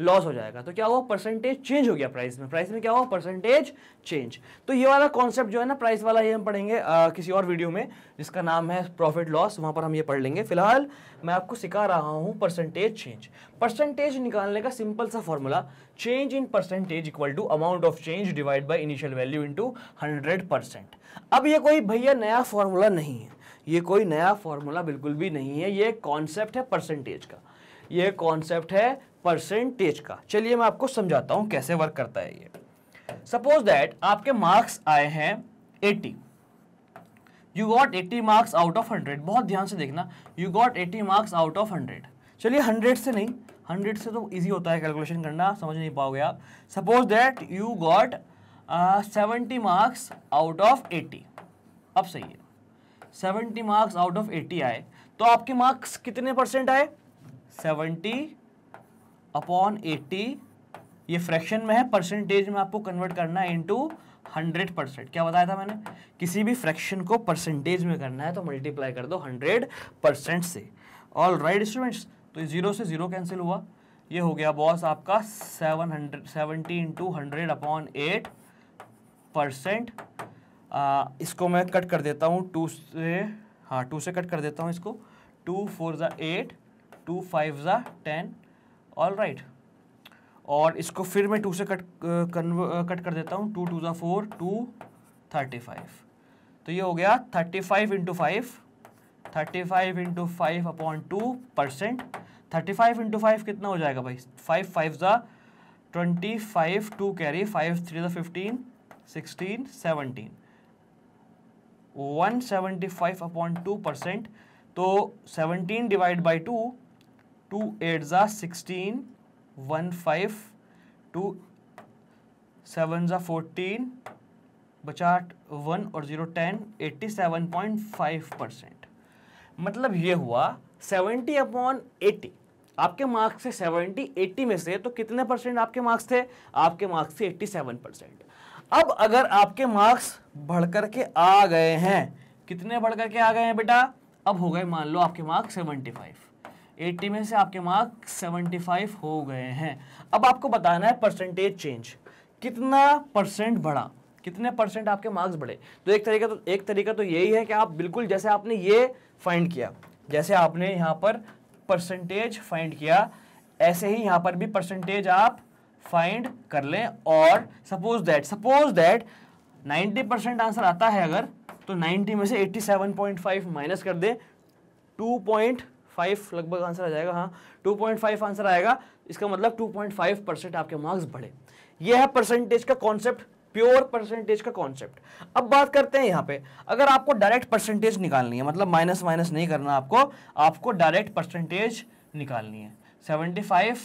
[SPEAKER 1] लॉस हो जाएगा तो क्या हुआ परसेंटेज चेंज हो गया प्राइस में प्राइस में क्या हुआ परसेंटेज चेंज तो ये वाला कॉन्सेप्ट जो है ना प्राइस वाला ये हम पढ़ेंगे आ, किसी और वीडियो में जिसका नाम है प्रॉफिट लॉस वहाँ पर हम ये पढ़ लेंगे फिलहाल मैं आपको सिखा रहा हूँ परसेंटेज चेंज परसेंटेज निकालने का सिंपल सा formula change in percentage equal to amount of change divide by initial value into hundred percent अब ये कोई भैया नया फॉर्मूला नहीं है ये कोई नया फॉर्मूला बिल्कुल भी नहीं है ये कॉन्सेप्ट है परसेंटेज का ये कॉन्सेप्ट है परसेंटेज का चलिए मैं आपको समझाता हूँ कैसे वर्क करता है ये सपोज दैट आपके मार्क्स आए हैं 80 you got 80 marks out of 100 बहुत ध्यान से देखना you got 80 marks out of 100 चलिए 100 से नहीं 100 से तो इजी होता है कैलकुलेशन करना समझ नहीं पाओगे आप suppose that you got seventy marks out of eighty अब सही है seventy marks out of eighty आए तो आपके मार्क्स कितने परसेंट आए सेवेंटी अपॉन एट्टी ये फ्रैक्शन में है परसेंटेज में आपको कन्वर्ट करना है इंटू हंड्रेड परसेंट क्या बताया था मैंने किसी भी फ्रैक्शन को परसेंटेज में करना है तो मल्टीप्लाई कर दो हंड्रेड परसेंट से ऑल राइट स्टूडेंट्स तो जीरो से जीरो कैंसिल हुआ ये हो गया बॉस आपका seven hundred seventy into hundred upon eight percent इसको मैं कट कर देता हूँ टू से हाँ टू से कट कर देता हूँ इसको टू फोर ज़ा एट टू फाइव ज़ा टेन ऑल राइट और इसको फिर मैं टू से कट कट uh, uh, कर देता हूँ टू टू ज़ा फोर टू थर्टी फाइव तो ये हो गया thirty five into five thirty five into five upon two percent thirty five into five कितना हो जाएगा भाई फाइव फाइव ज़ा twenty five two carry five three ज़ा fifteen sixteen seventeen one seventy five upon two percent तो seventeen divide by two two eight ज़ा sixteen one five two seven ज़ा fourteen बचा वन और zero ten eighty seven point five percent मतलब ये हुआ seventy upon eighty आपके marks से सेवेंटी एट्टी में से तो कितने परसेंट आपके मार्क्स थे आपके मार्क्स थे एट्टी सेवन परसेंट अब अगर आपके मार्क्स बढ़ करके आ गए हैं कितने बढ़ करके आ गए हैं बेटा अब हो गए मान लो आपके मार्क्स सेवेंटी फाइव 80 में से आपके मार्क 75 हो गए हैं अब आपको बताना है परसेंटेज चेंज कितना परसेंट बढ़ा कितने परसेंट आपके मार्क्स बढ़े तो एक तरीका तो एक तरीका तो यही है कि आप बिल्कुल जैसे आपने ये फाइंड किया जैसे आपने यहाँ पर परसेंटेज फाइंड किया ऐसे ही यहाँ पर भी परसेंटेज आप फाइंड कर लें और suppose that suppose that 90 percent answer आता है अगर तो 90 में से 87.5 माइनस कर दें पॉइंट फाइव लगभग आंसर आ जाएगा हाँ टू पॉइंट फाइव आंसर आएगा इसका मतलब टू पॉइंट फाइव परसेंट आपके मार्क्स बढ़े यह है परसेंटेज का कॉन्सेप्ट प्योर परसेंटेज का कॉन्सेप्ट अब बात करते हैं यहाँ पे अगर आपको डायरेक्ट परसेंटेज निकालनी है मतलब माइनस माइनस नहीं करना आपको आपको डायरेक्ट परसेंटेज निकालनी है सेवेंटी फाइव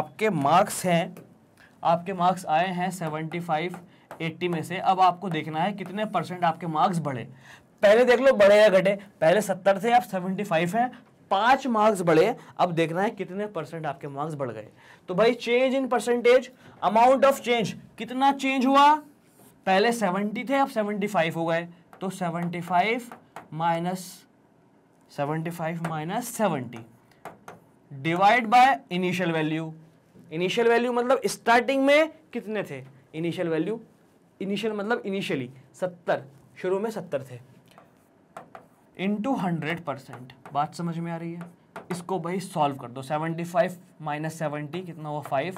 [SPEAKER 1] आपके मार्क्स हैं आपके मार्क्स आए हैं सेवेंटी फाइव एट्टी में से अब आपको देखना है कितने परसेंट आपके मार्क्स बढ़े पहले देख लो बढ़े या घटे पहले सत्तर थे आप सेवेंटी फाइव हैं पांच मार्क्स बढ़े अब देखना है कितने परसेंट आपके मार्क्स बढ़ गए तो भाई change in percentage amount of change कितना चेंज हुआ पहले सेवनटी थे अब सेवेंटी फाइव हो गए तो seventy five minus seventy five minus seventy divide by initial value initial value मतलब स्टार्टिंग में कितने थे इनिशियल वैल्यू इनिशियल मतलब इनिशियली सत्तर शुरू में सत्तर थे इंटू हंड्रेड परसेंट बात समझ में आ रही है इसको भाई सॉल्व कर दो 75 फाइव माइनस सेवेंटी कितना हुआ 5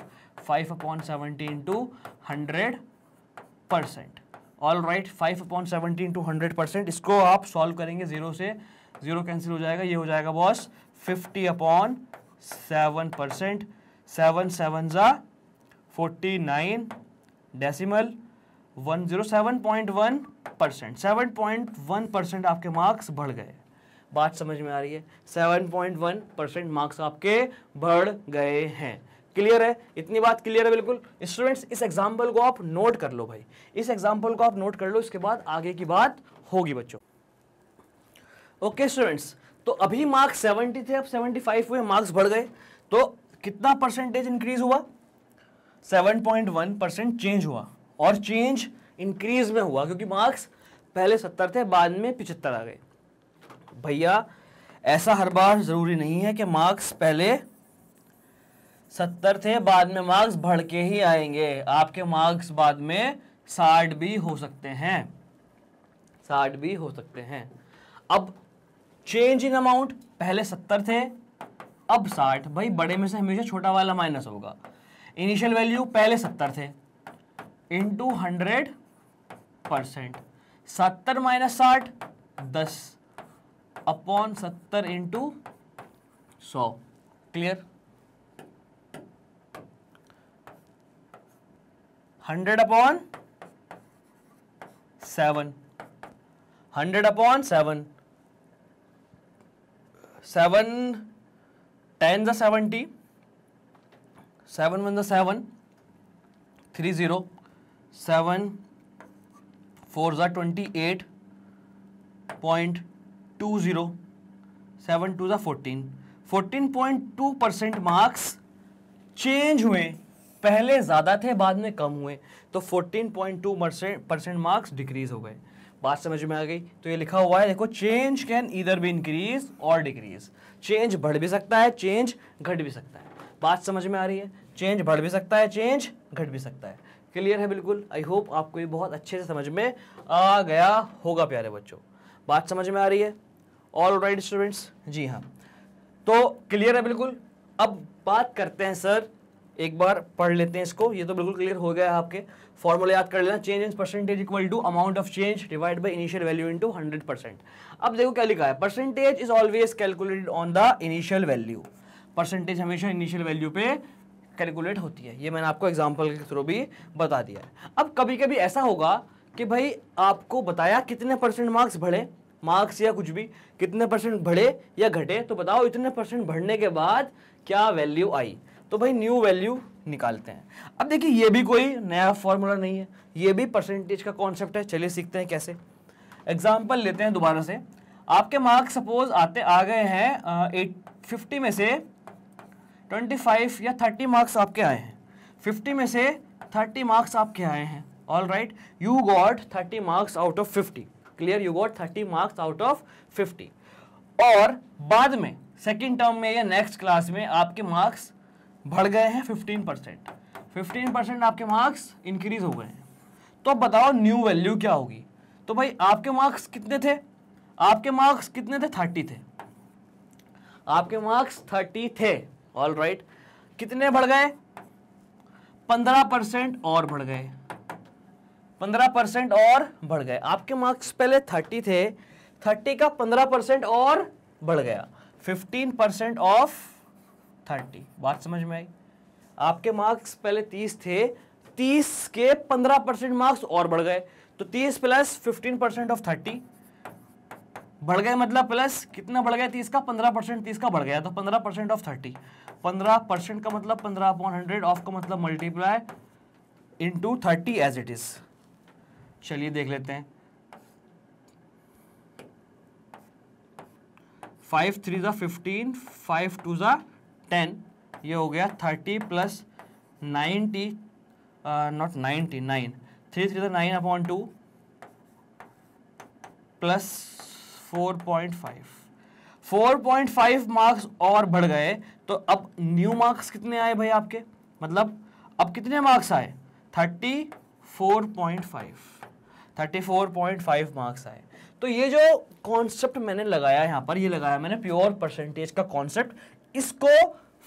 [SPEAKER 1] 5 upon seventy into hundred percent all right five upon seventy into hundred percent इसको आप सॉल्व करेंगे जीरो से जीरो कैंसिल हो जाएगा ये हो जाएगा boss fifty upon seven percent seven seven ज़ा forty nine decimal one zero seven point one percent seven point one percent आपके मार्क्स बढ़ गए बात समझ में आ रही है 7.1 परसेंट मार्क्स आपके बढ़ गए हैं क्लियर है इतनी बात क्लियर है बिल्कुल स्टूडेंट्स इस एग्जाम्पल को आप नोट कर लो भाई इस एग्जाम्पल को आप नोट कर लो इसके बाद आगे की बात होगी बच्चों ओके स्टूडेंट्स तो अभी मार्क्स 70 थे अब 75 हुए मार्क्स बढ़ गए तो कितना परसेंटेज इंक्रीज हुआ 7.1 परसेंट चेंज हुआ और चेंज इंक्रीज में हुआ क्योंकि मार्क्स पहले सत्तर थे बाद में पिछहत्तर आ गए भैया ऐसा हर बार ज़रूरी नहीं है कि मार्क्स पहले सत्तर थे बाद में मार्क्स बढ़ के ही आएंगे आपके मार्क्स बाद में साठ भी हो सकते हैं साठ भी हो सकते हैं अब चेंज इन अमाउंट पहले सत्तर थे अब साठ भाई बड़े में से हमेशा छोटा वाला माइनस होगा इनिशियल वैल्यू पहले सत्तर थे इन टू हंड्रेड परसेंट सत्तर माइनस साठ दस अपॉन सत्तर इंटू सौ clear hundred upon seven hundred upon seven seven ten ज seventy seven one seven three zero seven four ज़ा twenty eight point two zero seven two ज़ा fourteen fourteen point two percent marks change हुए पहले ज़्यादा थे बाद में कम हुए तो fourteen point two percent marks decrease हो गए बात समझ में आ गई तो ये लिखा हुआ है देखो चेंज कैन इधर भी इंक्रीज और डिक्रीज चेंज बढ़ भी सकता है चेंज घट भी सकता है बात समझ में आ रही है चेंज बढ़ भी सकता है चेंज घट भी सकता है क्लियर है बिल्कुल आई होप आपको ये बहुत अच्छे से समझ में आ गया होगा प्यारे बच्चों बात समझ में आ रही है ऑल राइट स्टूडेंट्स जी हाँ तो क्लियर है बिल्कुल अब बात करते हैं सर एक बार पढ़ लेते हैं इसको ये तो बिल्कुल क्लियर हो गया है आपके फॉर्मूला याद कर लेना change in percentage equal to amount of change divide by initial value into 100 percent अब देखो क्या लिखा है percentage is always calculated on the initial value परसेंटेज हमेशा इनिशियल वैल्यू पे कैलकुलेट होती है ये मैंने आपको एग्जाम्पल के थ्रू भी बता दिया है अब कभी कभी ऐसा होगा कि भाई आपको बताया कितने परसेंट मार्क्स बढ़े मार्क्स या कुछ भी कितने परसेंट बढ़े या घटे तो बताओ इतने परसेंट बढ़ने के बाद क्या वैल्यू आई तो भाई न्यू वैल्यू निकालते हैं अब देखिए ये भी कोई नया फॉर्मूला नहीं है ये भी परसेंटेज का कॉन्सेप्ट है चलिए सीखते हैं कैसे एग्जाम्पल लेते हैं दोबारा से आपके मार्क्स सपोज आते आ गए हैं एट फिफ्टी में से ट्वेंटी फाइव या थर्टी मार्क्स आपके आए हैं फिफ्टी में से थर्टी मार्क्स आपके आए हैं all right you got thirty marks out of fifty clear you got thirty marks out of fifty और बाद में सेकेंड टर्म में या नेक्स्ट क्लास में आपके मार्क्स बढ़ गए हैं फिफ्टीन परसेंट फिफ्टीन परसेंट आपके मार्क्स इंक्रीज हो गए हैं तो बताओ न्यू वैल्यू क्या होगी तो भाई आपके मार्क्स कितने थे आपके मार्क्स कितने थे थर्टी थे आपके मार्क्स थर्टी थे ऑल राइट right. कितने बढ़ गए पंद्रह परसेंट और बढ़ गए पंद्रह परसेंट और बढ़ गए आपके मार्क्स पहले थर्टी थे थर्टी का पंद्रह परसेंट और बढ़ गया फिफ्टीन परसेंट ऑफ थर्टी बात समझ में आई आपके मार्क्स पहले तीस थे तीस के पंद्रह परसेंट मार्क्स और बढ़ गए तो तीस plus fifteen percent of thirty बढ़ गए मतलब प्लस कितना बढ़ गया तीस का पंद्रह परसेंट तीस का बढ़ गया तो पंद्रह परसेंट ऑफ थर्टी पंद्रह परसेंट का मतलब पंद्रह अपॉन हंड्रेड ऑफ का मतलब multiply into thirty as it is चलिए देख लेते हैं फाइव थ्री ज़ा फिफ्टीन फाइव टू ज़ा टेन ये हो गया thirty plus ninety not ninety nine three three ज़ा nine upon two plus four point five four point five marks और बढ़ गए तो अब न्यू मार्क्स कितने आए भाई आपके मतलब अब कितने मार्क्स आए thirty four point five thirty four point five marks आए तो ये जो कॉन्सेप्ट मैंने लगाया यहाँ पर ये लगाया मैंने प्योर परसेंटेज का कॉन्सेप्ट इसको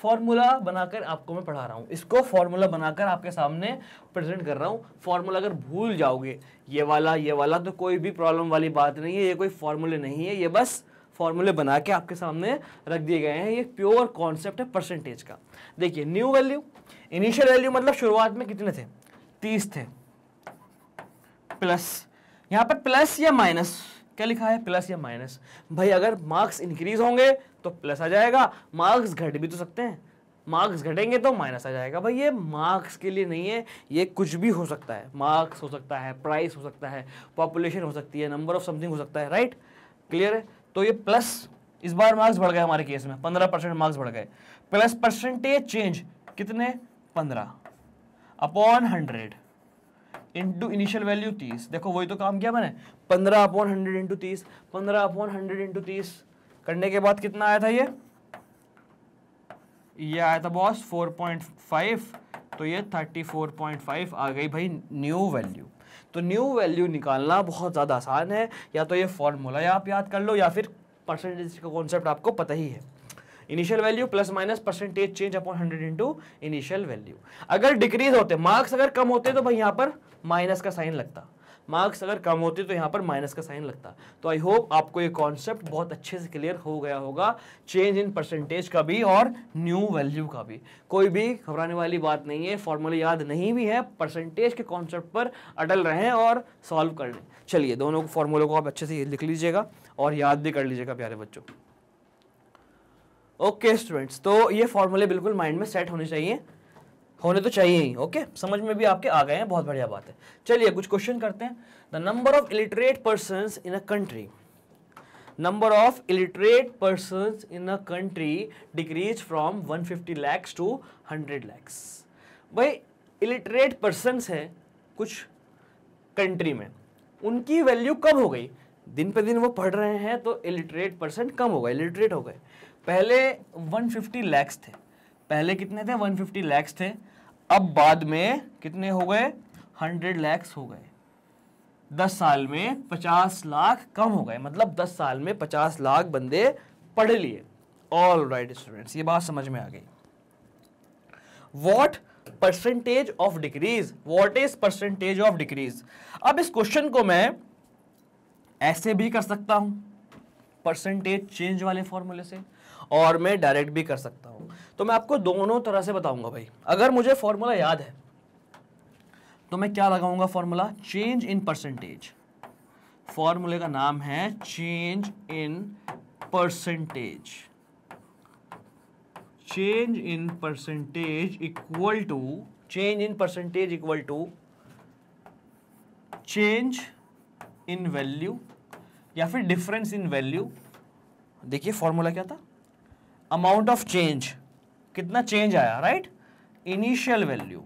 [SPEAKER 1] फॉर्मूला बनाकर आपको मैं पढ़ा रहा हूँ इसको फॉर्मूला बनाकर आपके सामने प्रेजेंट कर रहा हूँ फॉर्मूला अगर भूल जाओगे ये वाला ये वाला तो कोई भी प्रॉब्लम वाली बात नहीं है ये कोई फॉर्मूले नहीं है ये बस फॉर्मूले बना के आपके सामने रख दिए गए हैं ये प्योर कॉन्सेप्ट है परसेंटेज का देखिए न्यू वैल्यू इनिशियल वैल्यू मतलब शुरुआत में कितने थे तीस थे प्लस यहाँ पर प्लस या माइनस क्या लिखा है प्लस या माइनस भाई अगर मार्क्स इंक्रीज होंगे तो प्लस आ जाएगा मार्क्स घट भी तो सकते हैं मार्क्स घटेंगे तो माइनस आ जाएगा भाई ये मार्क्स के लिए नहीं है ये कुछ भी हो सकता है मार्क्स हो सकता है प्राइस हो सकता है पॉपुलेशन हो सकती है नंबर ऑफ समथिंग हो सकता है राइट क्लियर है तो ये प्लस इस बार मार्क्स बढ़ गए हमारे केस में पंद्रह परसेंट मार्क्स बढ़ गए प्लस परसेंटेज चेंज कितने पंद्रह upon hundred into initial value तीस देखो वही तो काम किया मैंने पंद्रह अपॉन हंड्रेड इंटू तीस पंद्रह अपॉन हंड्रेड इंटू तीस करने के बाद कितना आया था ये ये आया था बॉस फोर पॉइंट फाइव तो ये थर्टी फोर पॉइंट फाइव आ गई भाई न्यू वैल्यू तो न्यू वैल्यू निकालना बहुत ज़्यादा आसान है या तो ये फॉर्मूला आप याद कर लो या फिर परसेंटेज का कॉन्सेप्ट आपको पता ही है initial value plus minus percentage change upon hundred into initial value अगर डिक्रीज होते मार्क्स अगर कम होते तो भाई यहाँ पर माइनस का साइन लगता मार्क्स अगर कम होते तो यहाँ पर माइनस का साइन लगता तो आई होप आपको ये कॉन्सेप्ट बहुत अच्छे से क्लियर हो गया होगा चेंज इन परसेंटेज का भी और न्यू वैल्यू का भी कोई भी घबराने वाली बात नहीं है फॉर्मूला याद नहीं भी है परसेंटेज के कॉन्सेप्ट पर अटल रहें और सॉल्व कर लें चलिए दोनों फॉर्मूलों को आप अच्छे से लिख लीजिएगा और याद भी कर लीजिएगा प्यारे बच्चों ओके okay, स्टूडेंट्स तो ये फॉर्मूले बिल्कुल माइंड में सेट होने चाहिए होने तो चाहिए ही ओके समझ में भी आपके आ गए हैं बहुत बढ़िया बात है चलिए कुछ क्वेश्चन करते हैं the number of illiterate person in a country number of illiterate person in a country decrease from 150 lakhs to hundred lakhs भाई इलिटरेट पर्सन है कुछ कंट्री में उनकी वैल्यू कम हो गई दिन पे दिन वो पढ़ रहे हैं तो इलिटरेट पर्सन कम हो गए इलिटरेट हो गए पहले 150 लैक्स थे पहले कितने थे 150 लैक्स थे अब बाद में कितने हो गए हंड्रेड लैक्स हो गए दस साल में पचास लाख कम हो गए मतलब दस साल में पचास लाख बंदे पढ़ लिए ऑल राइट स्टूडेंट्स ये बात समझ में आ गई what percentage of decrease what is percentage of decrease अब इस क्वेश्चन को मैं ऐसे भी कर सकता हूं परसेंटेज चेंज वाले फॉर्मूले से और मैं डायरेक्ट भी कर सकता हूँ तो मैं आपको दोनों तरह से बताऊंगा भाई अगर मुझे फॉर्मूला याद है तो मैं क्या लगाऊंगा फॉर्मूला चेंज इन परसेंटेज फॉर्मूले का नाम है change in percentage change in percentage equal to change in percentage equal to change in value या फिर डिफरेंस इन वैल्यू देखिए फॉर्मूला क्या था अमाउंट ऑफ चेंज कितना चेंज आया right initial value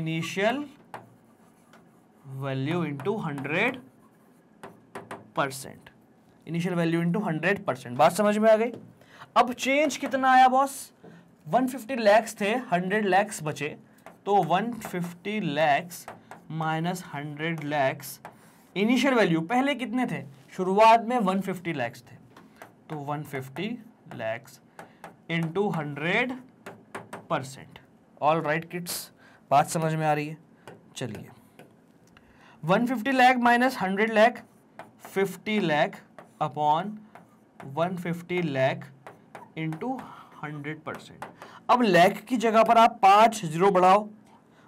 [SPEAKER 1] initial value into hundred percent initial value into hundred percent बात समझ में आ गई अब चेंज कितना आया बॉस 150 फिफ्टी लैक्स थे 100 लैक्स बचे तो 150 fifty lakhs minus hundred lakhs initial value पहले कितने थे शुरुआत में 150 फिफ्टी लैक्स थे two one fifty lakhs into hundred percent all right kids बात समझ में आ रही है चलिए one fifty lakh minus hundred lakh fifty lakh upon one fifty lakh into hundred percent अब लैख की जगह पर आप पाँच जीरो बढ़ाओ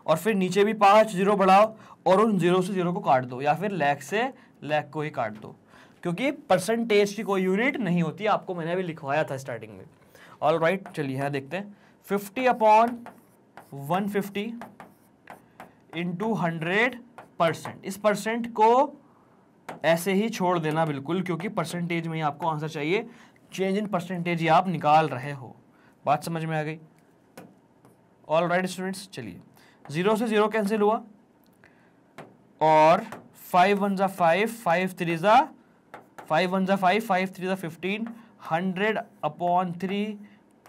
[SPEAKER 1] और फिर नीचे भी पाँच जीरो बढ़ाओ और उन जीरो से जीरो को काट दो या फिर लैख से लैख को ही काट दो क्योंकि परसेंटेज की कोई यूनिट नहीं होती आपको मैंने अभी लिखवाया था स्टार्टिंग में ऑल राइट चलिए यहाँ देखते हैं fifty upon one fifty into hundred percent इस परसेंट को ऐसे ही छोड़ देना बिल्कुल क्योंकि परसेंटेज में ही आपको आंसर चाहिए चेंज इन परसेंटेज ही आप निकाल रहे हो बात समझ में आ गई ऑल राइट स्टूडेंट्स चलिए ज़ीरो से ज़ीरो कैंसिल हुआ और फाइव वन ज़ा फाइव फाइव थ्री ज़ा फाइव वन ज़ा फाइव फाइव थ्री ज़ा fifteen hundred upon three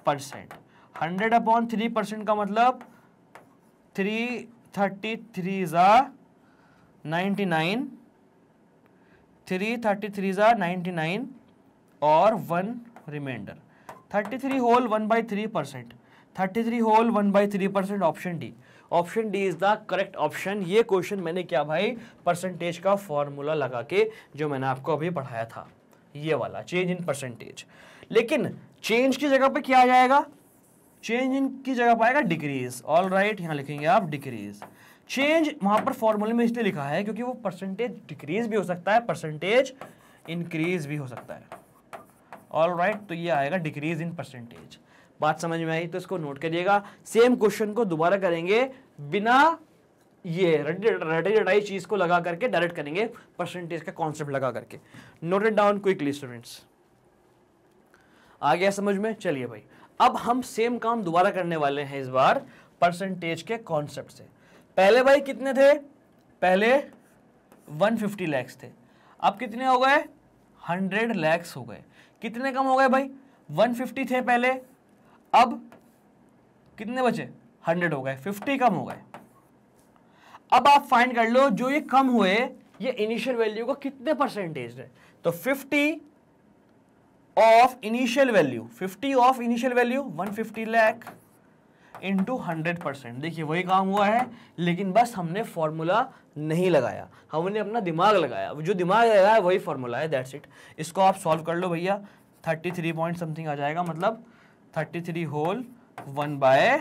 [SPEAKER 1] percent hundred upon three percent का मतलब थ्री थर्टी थ्री ज़ा ninety nine three thirty three ज़ा नाइन्टी नाइन और one remainder thirty three whole one by three percent thirty three whole one by three percent option D option D is the correct option ये question मैंने क्या भाई percentage का formula लगा के जो मैंने आपको अभी पढ़ाया था ये वाला चेंज इन परसेंटेज लेकिन चेंज की जगह पे क्या आ जाएगा चेंज इन की जगह पर आएगा डिक्रीज ऑल राइट यहां लिखेंगे आप डिक्रीज चेंज वहां पर फॉर्मूले में इसलिए लिखा है क्योंकि वो परसेंटेज डिक्रीज भी हो सकता है परसेंटेज इंक्रीज भी हो सकता है ऑल राइट right, तो ये आएगा डिक्रीज इन परसेंटेज बात समझ में आई तो इसको नोट करिएगा सेम क्वेश्चन को दोबारा करेंगे बिना ये रटी रटाई चीज़ को लगा करके डायरेक्ट करेंगे परसेंटेज का कॉन्सेप्ट लगा करके नोटेड डाउन क्विकली स्टूडेंट्स आ गया समझ में चलिए भाई अब हम सेम काम दोबारा करने वाले हैं इस बार परसेंटेज के कॉन्सेप्ट से पहले भाई कितने थे पहले 150 फिफ्टी लैक्स थे अब कितने हो गए 100 लैक्स हो गए कितने कम हो गए भाई 150 थे पहले अब कितने बचे हंड्रेड हो गए फिफ्टी कम हो गए अब आप फाइंड कर लो जो ये कम हुए ये इनिशियल वैल्यू का कितने परसेंटेज है तो fifty of initial value fifty of initial value one fifty lakh into hundred percent देखिए वही काम हुआ है लेकिन बस हमने फॉर्मूला नहीं लगाया हमने अपना दिमाग लगाया जो दिमाग लगाया वही फॉर्मूला है दैट्स इट इसको आप सॉल्व कर लो भैया थर्टी थ्री पॉइंट समथिंग आ जाएगा मतलब thirty three whole one by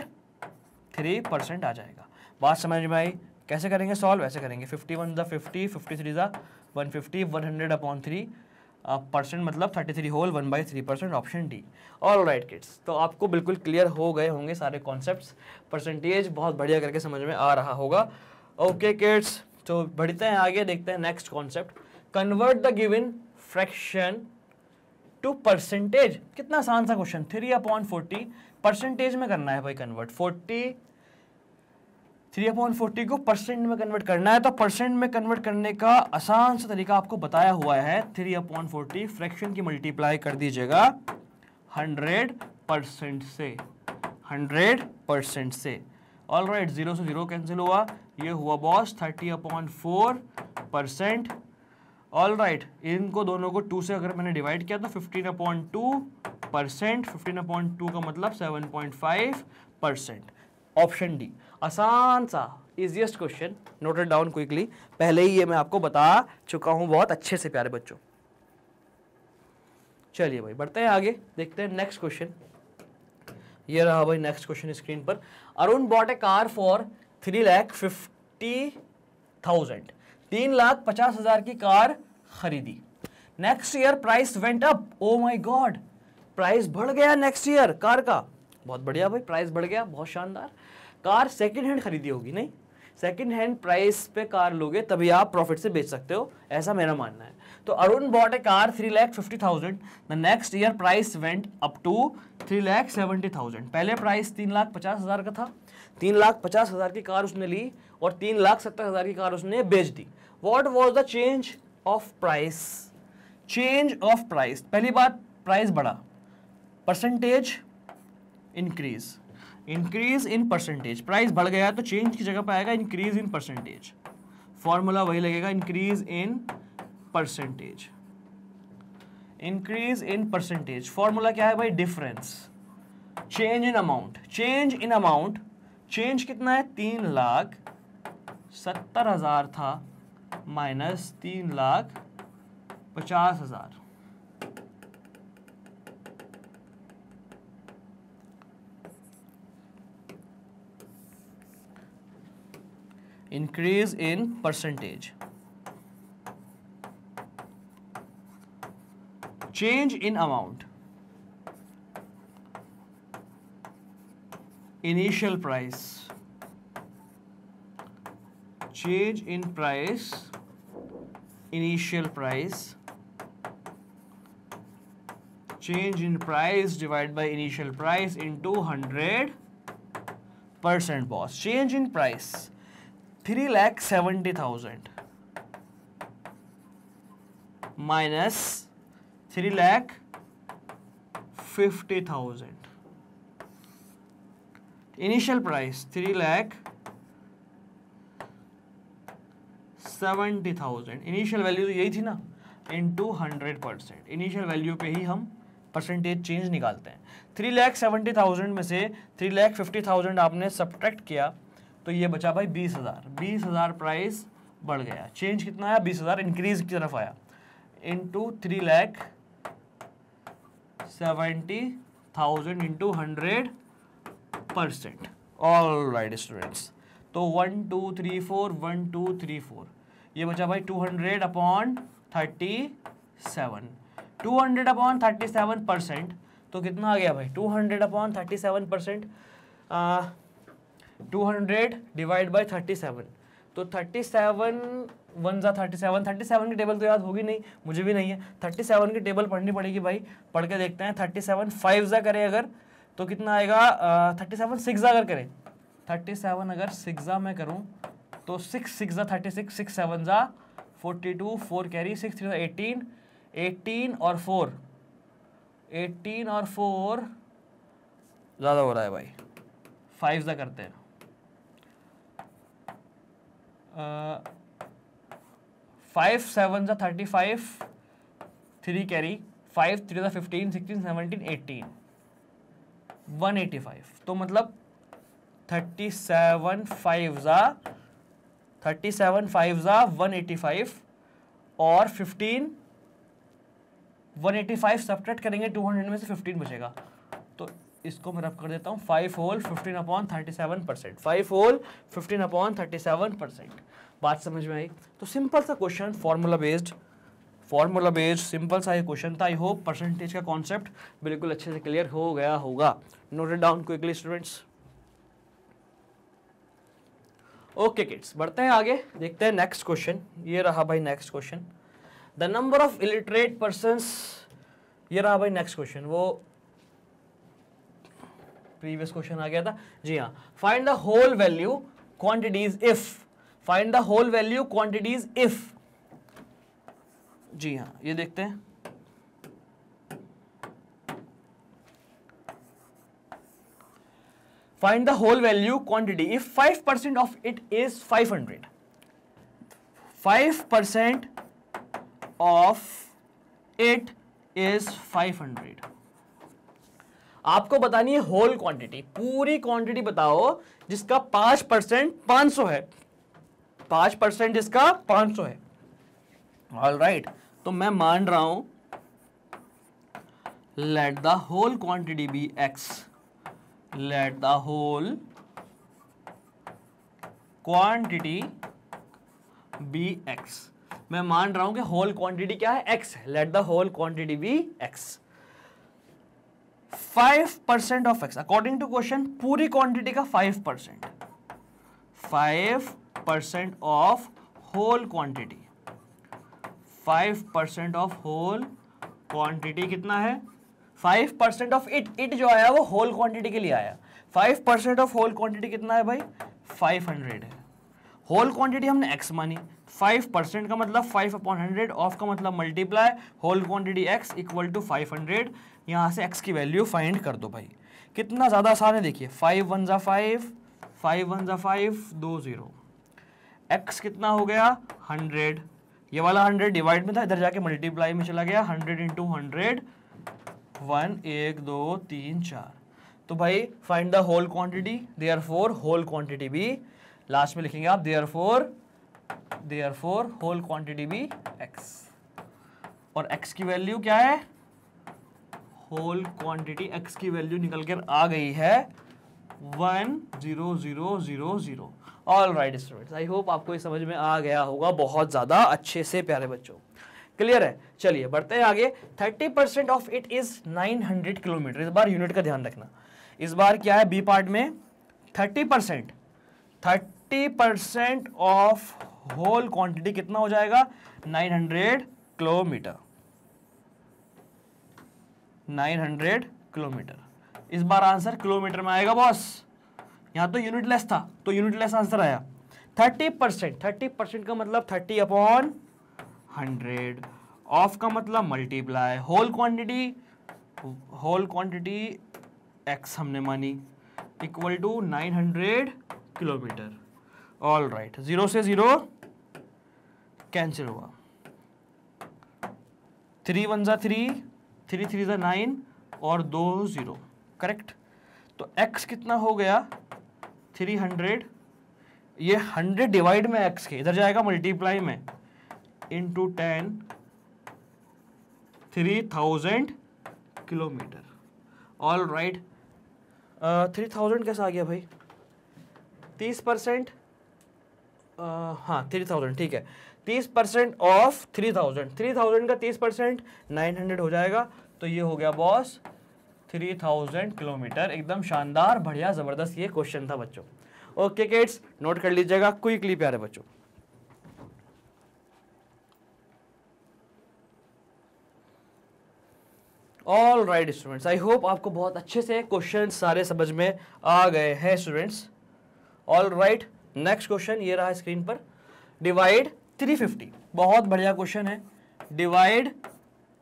[SPEAKER 1] three percent आ जाएगा बात समझ में आई कैसे करेंगे सॉल्व ऐसे करेंगे फिफ्टी वन दा फिफ्टी फिफ्टी थ्री दा one fifty one hundred upon three percent मतलब thirty three whole one by three percent option D all right kids तो आपको बिल्कुल क्लियर हो गए होंगे सारे कॉन्सेप्ट्स परसेंटेज बहुत बढ़िया करके समझ में आ रहा होगा ओके किड्स तो बढ़ते हैं आगे देखते हैं next concept convert the given fraction to percentage कितना आसान सा question three upon forty percentage में करना है भाई convert forty three upon forty को परसेंट में कन्वर्ट करना है तो परसेंट में कन्वर्ट करने का आसान सा तरीका आपको बताया हुआ है थ्री अपॉइंट फोर्टी फ्रैक्शन की मल्टीप्लाई कर दीजिएगा हंड्रेड परसेंट से हंड्रेड परसेंट से ऑल राइट जीरो से जीरो कैंसिल हुआ ये हुआ boss thirty upon four percent all right इनको दोनों को टू से अगर मैंने डिवाइड किया तो fifteen upon two percent fifteen upon two का मतलब seven point five percent option D आसान सा easiest question noted down quickly पहले ही ये मैं आपको बता चुका हूँ बहुत अच्छे से प्यारे बच्चों चलिए भाई बढ़ते हैं आगे देखते हैं नेक्स्ट क्वेश्चन ये रहा भाई नेक्स्ट क्वेश्चन स्क्रीन पर Arun bought a car for three lakh fifty thousand तीन लाख पचास हजार की कार खरीदी next year price went up oh my god price बढ़ गया नेक्स्ट ईयर कार का बहुत बढ़िया भाई प्राइस बढ़ गया बहुत शानदार कार सेकेंड हैंड खरीदी होगी नहीं सेकेंड हैंड प्राइस पे कार लोगे तभी आप प्रॉफिट से बेच सकते हो ऐसा मेरा मानना है तो Arun bought a car three lakh fifty thousand the next year price went up to three lakh seventy thousand पहले प्राइस तीन लाख पचास हज़ार का था तीन लाख पचास हज़ार की कार उसने ली और तीन लाख सत्तर हज़ार की कार उसने बेच दी what was the change of price change of price पहली बात प्राइस बढ़ा percentage increase increase in percentage price बढ़ गया तो चेंज की जगह पर आएगा इंक्रीज इन परसेंटेज फॉर्मूला वही लगेगा increase in percentage increase in percentage formula क्या है भाई difference change in amount change in amount change कितना है तीन लाख सत्तर हजार था माइनस तीन लाख पचास हजार increase in percentage change in amount initial price change in price initial price change in price divided by initial price into 100 percent boss change in price 3 lakh 70,000 minus 3 lakh 50,000 initial price 3 lakh seventy thousand initial value तो यही थी ना into hundred percent initial value पे ही हम percentage change निकालते हैं three lakh seventy thousand में से थ्री लैख फिफ्टी थाउजेंड आपने सब्ट्रैक्ट किया तो ये बचा भाई बीस हज़ार बीस हज़ार प्राइस बढ़ गया चेंज कितना आया बीस हज़ार इंक्रीज की तरफ आया into three lakh seventy thousand into hundred percent all right students तो one two three four one two three four ये बचा भाई two hundred upon thirty seven two hundred upon thirty seven percent तो कितना आ गया भाई two hundred upon thirty seven percent two hundred divide by thirty seven तो thirty seven one ज़ा थर्टी सेवन थर्टी सेवन की टेबल तो याद होगी नहीं मुझे भी नहीं है थर्टी सेवन की टेबल पढ़नी पड़ेगी भाई पढ़ के देखते हैं थर्टी सेवन फाइव ज़ा करें अगर तो कितना आएगा थर्टी सेवन सिक्स अगर करें थर्टी सेवन अगर सिक्स में करूँ तो सिक्स सिक्स ज़ा थर्टी सिक्स सिक्स सेवन ज़ा forty two four carry six three eighteen eighteen और फोर एटीन और फोर ज़्यादा हो रहा है भाई फाइव ज़ा करते हैं फाइव सेवन ज़ा thirty five three carry five three ज़ा fifteen sixteen seventeen eighteen one eighty five तो मतलब थर्टी सेवन फाइव ज़ा थर्टी सेवन फाइव ज़ा वन एटी फाइव और fifteen one eighty five subtract करेंगे टू हंड्रेड में से फिफ्टीन बचेगा तो इसको मैं रफ कर देता हूँ five whole fifteen upon thirty seven percent five whole fifteen upon thirty seven percent बात समझ में आई तो सिंपल सा question formula based formula based simple सा ये क्वेश्चन था आई होप परसेंटेज का कॉन्सेप्ट बिल्कुल अच्छे से क्लियर हो गया होगा noted down quickly students okay kids बढ़ते हैं आगे देखते हैं नेक्स्ट क्वेश्चन ये रहा भाई next question the number of illiterate person ये रहा भाई नेक्स्ट क्वेश्चन वो प्रीवियस क्वेश्चन आ गया था जी हाँ find the whole value quantities if find the whole value quantities if जी हाँ ये देखते हैं the whole value quantity if five percent of it is five hundred five percent of it is five hundred आपको बतानी है whole quantity पूरी quantity बताओ जिसका पांच परसेंट पांच सौ है पांच परसेंट जिसका पांच सौ है ऑल राइट right. तो मैं मान रहा हूं let the whole quantity be x let the whole quantity be x मैं मान रहा हूं कि होल क्वांटिटी क्या है एक्स है let the whole quantity be five 5% of x according to question पूरी क्वांटिटी का 5% percent of whole quantity 5% of whole quantity कितना है five percent of it it जो आया वो होल क्वांटिटी के लिए आया five percent of whole quantity कितना है भाई फाइव हंड्रेड है होल क्वांटिटी हमने एक्स मानी फाइव परसेंट का मतलब फाइव अपॉन हंड्रेड ऑफ का मतलब multiply whole quantity x equal to five hundred यहाँ से एक्स की वैल्यू फाइंड कर दो भाई कितना ज़्यादा आसान है देखिए फाइव वन ज़ा फाइव फाइव वन ज़ा फाइव दो ज़ीरो एक्स कितना हो गया हंड्रेड ये वाला हंड्रेड डिवाइड में था इधर जाके मल्टीप्लाई में चला गया हंड्रेड इंटू हंड्रेड वन एक दो तीन चार तो भाई find the whole quantity are four whole quantity भी लास्ट में लिखेंगे आप they are four they are four whole quantity भी एक्स और एक्स की वैल्यू क्या है होल क्वांटिटी एक्स की वैल्यू निकल कर आ गई है one zero zero zero zero all right students I hope आपको ये समझ में आ गया होगा बहुत ज़्यादा अच्छे से प्यारे बच्चों क्लियर है चलिए बढ़ते हैं आगे thirty percent of it is nine hundred kilometre इस बार यूनिट का ध्यान रखना इस बार क्या है बी पार्ट में thirty percent thirty percent of whole quantity कितना हो जाएगा 900 किलोमीटर 900 किलोमीटर इस बार आंसर किलोमीटर में आएगा बॉस यहां तो यूनिट लेस था तो यूनिट लेस आंसर आया थर्टी परसेंट थर्टी परसेंट का मतलब थर्टी अपॉन हंड्रेड ऑफ का मतलब multiply whole quantity whole quantity x हमने मानी equal to nine hundred kilometre all right zero से ज़ीरो कैंसिल हुआ थ्री वन ज़ा थ्री थ्री थ्री ज़ा नाइन और दो ज़ीरो करेक्ट तो एक्स कितना हो गया थ्री हंड्रेड ये हंड्रेड डिवाइड में एक्स के इधर जाएगा मल्टीप्लाई में into ten three thousand kilometre all right three thousand कैसा आ गया भाई तीस परसेंट uh, हाँ थ्री थाउजेंड ठीक है तीस percent of three thousand three thousand का तीस परसेंट नाइन हंड्रेड हो जाएगा तो ये हो गया बॉस थ्री थाउजेंड किलोमीटर एकदम शानदार बढ़िया ज़बरदस्त ये क्वेश्चन था बच्चों ओके किड्स नोट कर लीजिएगा क्विकली प्यारे बच्चों all right students I hope आपको बहुत अच्छे से क्वेश्चन सारे समझ में आ गए हैं students all right next question ये रहा स्क्रीन पर डिवाइड 350 बहुत बढ़िया क्वेश्चन है divide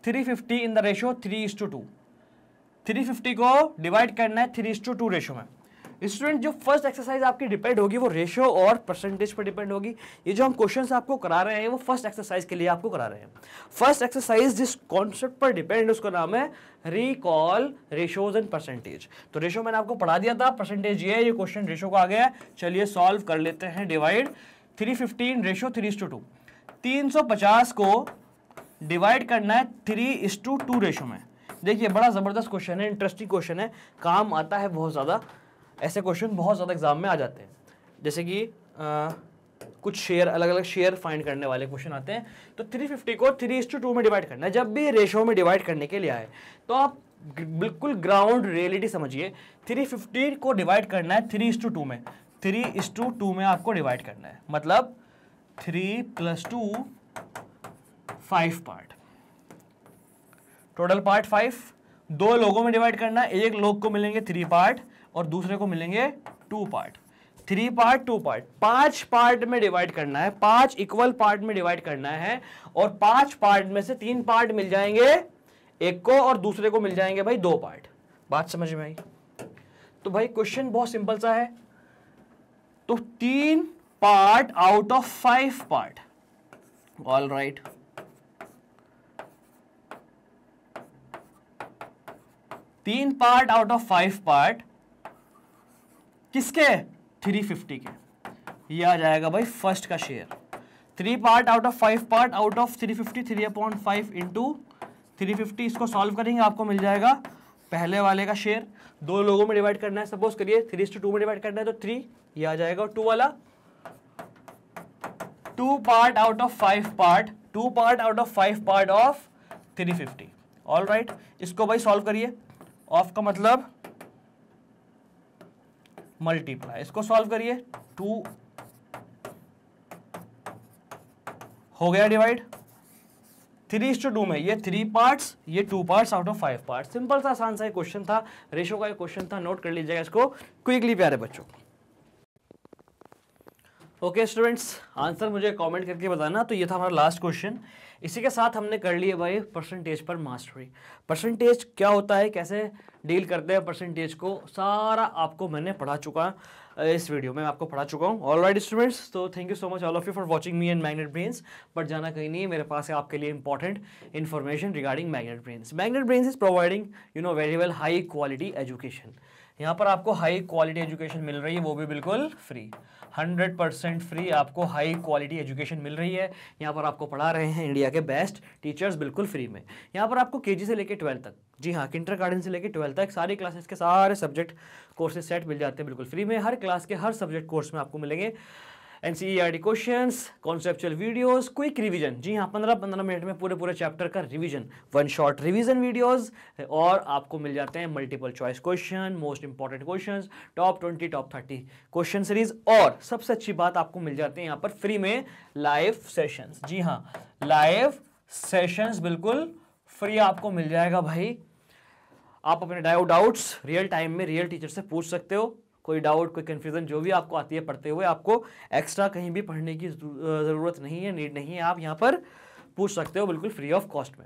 [SPEAKER 1] 350 in the ratio three is to two three को डिवाइड करना है three is to two ratio में स्टूडेंट जो फर्स्ट एक्सरसाइज आपकी डिपेंड होगी वो रेशियो और परसेंटेज पर डिपेंड होगी ये जो हम क्वेश्चन आपको करा रहे हैं वो फर्स्ट एक्सरसाइज के लिए आपको करा रहे हैं फर्स्ट एक्सरसाइज जिस कॉन्सेप्ट पर डिपेंड है उसका नाम है रिकॉल रेशोज एंड परसेंटेज तो रेशो मैंने आपको पढ़ा दिया था परसेंटेज ये है ये क्वेश्चन रेशो का आ गया चलिए सॉल्व कर लेते हैं divide three fifteen ratio three to two तीन सौ पचास को डिवाइड करना है थ्री इस टू टू रेशो में देखिए बड़ा ज़बरदस्त क्वेश्चन है इंटरेस्टिंग क्वेश्चन है काम आता है बहुत ज़्यादा ऐसे क्वेश्चन बहुत ज़्यादा एग्जाम में आ जाते हैं जैसे कि आ, कुछ शेयर अलग अलग शेयर फाइंड करने वाले क्वेश्चन आते हैं तो 350 को थ्री इस टू में डिवाइड करना है जब भी रेशो में डिवाइड करने के लिए आए तो आप बिल्कुल ग्राउंड रियलिटी समझिए 350 को डिवाइड करना है थ्री इंस टू टू में थ्री टू टू में आपको डिवाइड करना है मतलब three plus two five part total part five दो लोगों में डिवाइड करना है एक लोग को मिलेंगे थ्री पार्ट और दूसरे को मिलेंगे two part three part two part पांच पार्ट में डिवाइड करना है पांच इक्वल पार्ट में डिवाइड करना है और पांच पार्ट में से तीन पार्ट मिल जाएंगे एक को और दूसरे को मिल जाएंगे भाई दो पार्ट बात समझ में आई तो भाई क्वेश्चन बहुत सिंपल सा है तो तीन part out of five part all right तीन part out of five part किसके 350 के ये आ जाएगा भाई फर्स्ट का share three part out of five part out of three fifty three upon five into three fifty इसको सॉल्व करेंगे आपको मिल जाएगा पहले वाले का शेयर दो लोगों में डिवाइड करना है सपोज करिए थ्री टू टू में डिवाइड करना है तो थ्री ये आ जाएगा टू वाला two part out of five part two part out of five part of three fifty all right इसको भाई सॉल्व करिए ऑफ का मतलब मल्टीप्लाई इसको सॉल्व करिए टू हो गया डिवाइड थ्री टू टू में ये थ्री पार्ट्स ये two parts out of five parts simple सा आसान सा क्वेश्चन था रेशो का एक क्वेश्चन था नोट कर लीजिएगा इसको क्विकली प्यारे बच्चों ओके स्टूडेंट्स आंसर मुझे कमेंट करके बताना तो ये था हमारा लास्ट क्वेश्चन इसी के साथ हमने कर लिए भाई परसेंटेज पर मास्टरी परसेंटेज क्या होता है कैसे डील करते हैं परसेंटेज को सारा आपको मैंने पढ़ा चुका इस वीडियो में आपको पढ़ा चुका हूँ ऑल राइट स्टूडेंट्स तो thank you so much all of you for watching me and Magnet Brains but जाना कहीं नहीं मेरे पास है आपके लिए important information regarding Magnet Brains Magnet Brains is providing you know very well high quality education यहाँ पर आपको हाई क्वालिटी एजुकेशन मिल रही है वो भी बिल्कुल फ्री 100 परसेंट फ्री आपको हाई क्वालिटी एजुकेशन मिल रही है यहाँ पर आपको पढ़ा रहे हैं इंडिया के बेस्ट टीचर्स बिल्कुल फ्री में यहाँ पर आपको के से लेकर ट्वेल्थ तक जी हाँ किंटर गार्डन से लेकर ट्वेल्थ तक सारी क्लासेस के सारे सब्जेक्ट कोर्सेज सेट मिल जाते हैं बिल्कुल फ्री में हर क्लास के हर सब्जेक्ट कोर्स में आपको मिलेंगे NCERT questions conceptual videos quick revision जी हाँ पंद्रह पंद्रह मिनट में पूरे पूरे चैप्टर का revision one shot revision videos और आपको मिल जाते हैं multiple choice question most important questions top twenty top thirty question series और सबसे अच्छी बात आपको मिल जाते हैं यहाँ पर फ्री में लाइव सेशंस जी हाँ लाइव सेशंस बिल्कुल फ्री आपको मिल जाएगा भाई आप अपने डाउट्स रियल टाइम में रियल टीचर से पूछ सकते हो कोई डाउट कोई कन्फ्यूज़न जो भी आपको आती है पढ़ते हुए आपको एक्स्ट्रा कहीं भी पढ़ने की ज़रूरत नहीं है नीड नहीं है आप यहाँ पर पूछ सकते हो बिल्कुल फ्री ऑफ कॉस्ट में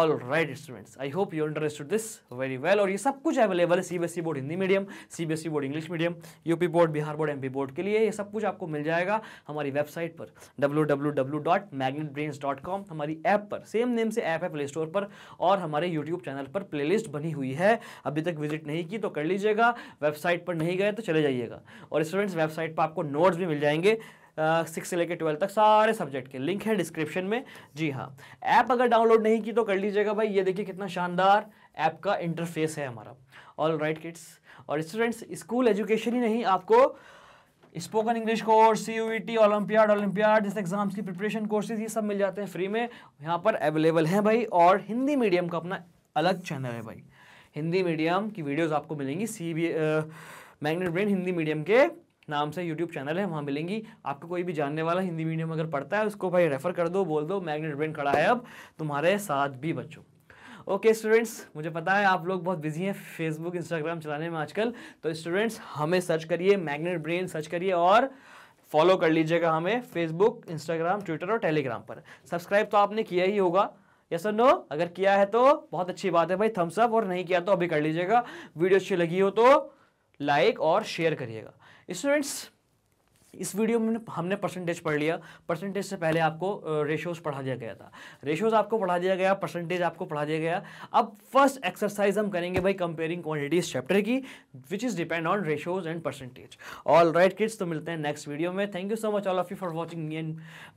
[SPEAKER 1] all right students I hope you understood this very well और ये सब कुछ अवेलेबल है CBSE board e Hindi medium CBSE board English medium UP board Bihar board MP board के लिए ये सब कुछ आपको मिल जाएगा हमारी वेबसाइट पर डब्ल्यू हमारी ऐप पर सेम नेम से ऐप है प्ले स्टोर पर और हमारे यूट्यूब चैनल पर प्ले बनी हुई है अभी तक विजिट नहीं की तो कर लीजिएगा वेबसाइट पर नहीं गए तो चले जाइएगा और स्टूडेंट्स वेबसाइट पर आपको नोट्स भी मिल जाएंगे सिक्स से लेकर ट्वेल्व तक सारे सब्जेक्ट के लिंक है डिस्क्रिप्शन में जी हाँ ऐप अगर डाउनलोड नहीं की तो कर लीजिएगा भाई ये देखिए कितना शानदार ऐप का इंटरफेस है हमारा ऑल राइट किड्स और स्टूडेंट्स स्कूल एजुकेशन ही नहीं आपको spoken English course C U T olympiad olympiad जैसे एग्जाम्स की प्रिपरेशन कोर्सेज ये सब मिल जाते हैं फ्री में यहाँ पर अवेलेबल हैं भाई और हिंदी मीडियम का अपना अलग चैनल है भाई हिंदी मीडियम की वीडियोस आपको मिलेंगी C B Magnet Brain Hindi medium के नाम से यूट्यूब चैनल है वहाँ मिलेंगी आपको कोई भी जानने वाला हिंदी मीडियम अगर पढ़ता है उसको भाई रेफ़र कर दो बोल दो मैग्नेट ब्रेन खड़ा है अब तुम्हारे साथ भी बच्चों ओके okay, स्टूडेंट्स मुझे पता है आप लोग बहुत बिजी हैं फेसबुक इंस्टाग्राम चलाने में आजकल तो स्टूडेंट्स हमें सर्च करिए मैग्नेट ब्रेन सर्च करिए और फॉलो कर लीजिएगा हमें फेसबुक इंस्टाग्राम ट्विटर और टेलीग्राम पर सब्सक्राइब तो आपने किया ही होगा यस और नो अगर किया है तो बहुत अच्छी बात है भाई थम्सअप और नहीं किया तो अभी कर लीजिएगा वीडियो अच्छी लगी हो तो लाइक और शेयर करिएगा स्टूडेंट्स इस वीडियो में हमने परसेंटेज पढ़ लिया परसेंटेज से पहले आपको रेशोज़ पढ़ा दिया गया था रेशोज़ आपको पढ़ा दिया गया परसेंटेज आपको पढ़ा दिया गया अब फर्स्ट एक्सरसाइज हम करेंगे भाई कंपेयरिंग क्वांटिटीज चैप्टर की which is depend on ratios and percentage all right kids तो मिलते हैं नेक्स्ट वीडियो में thank you so much all of you for watching me and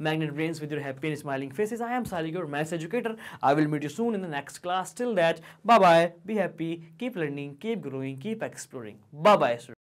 [SPEAKER 1] Magnet with your happy and smiling faces I am Sari your maths educator I will meet you soon in the next class till that bye bye be happy keep learning keep growing keep exploring bye bye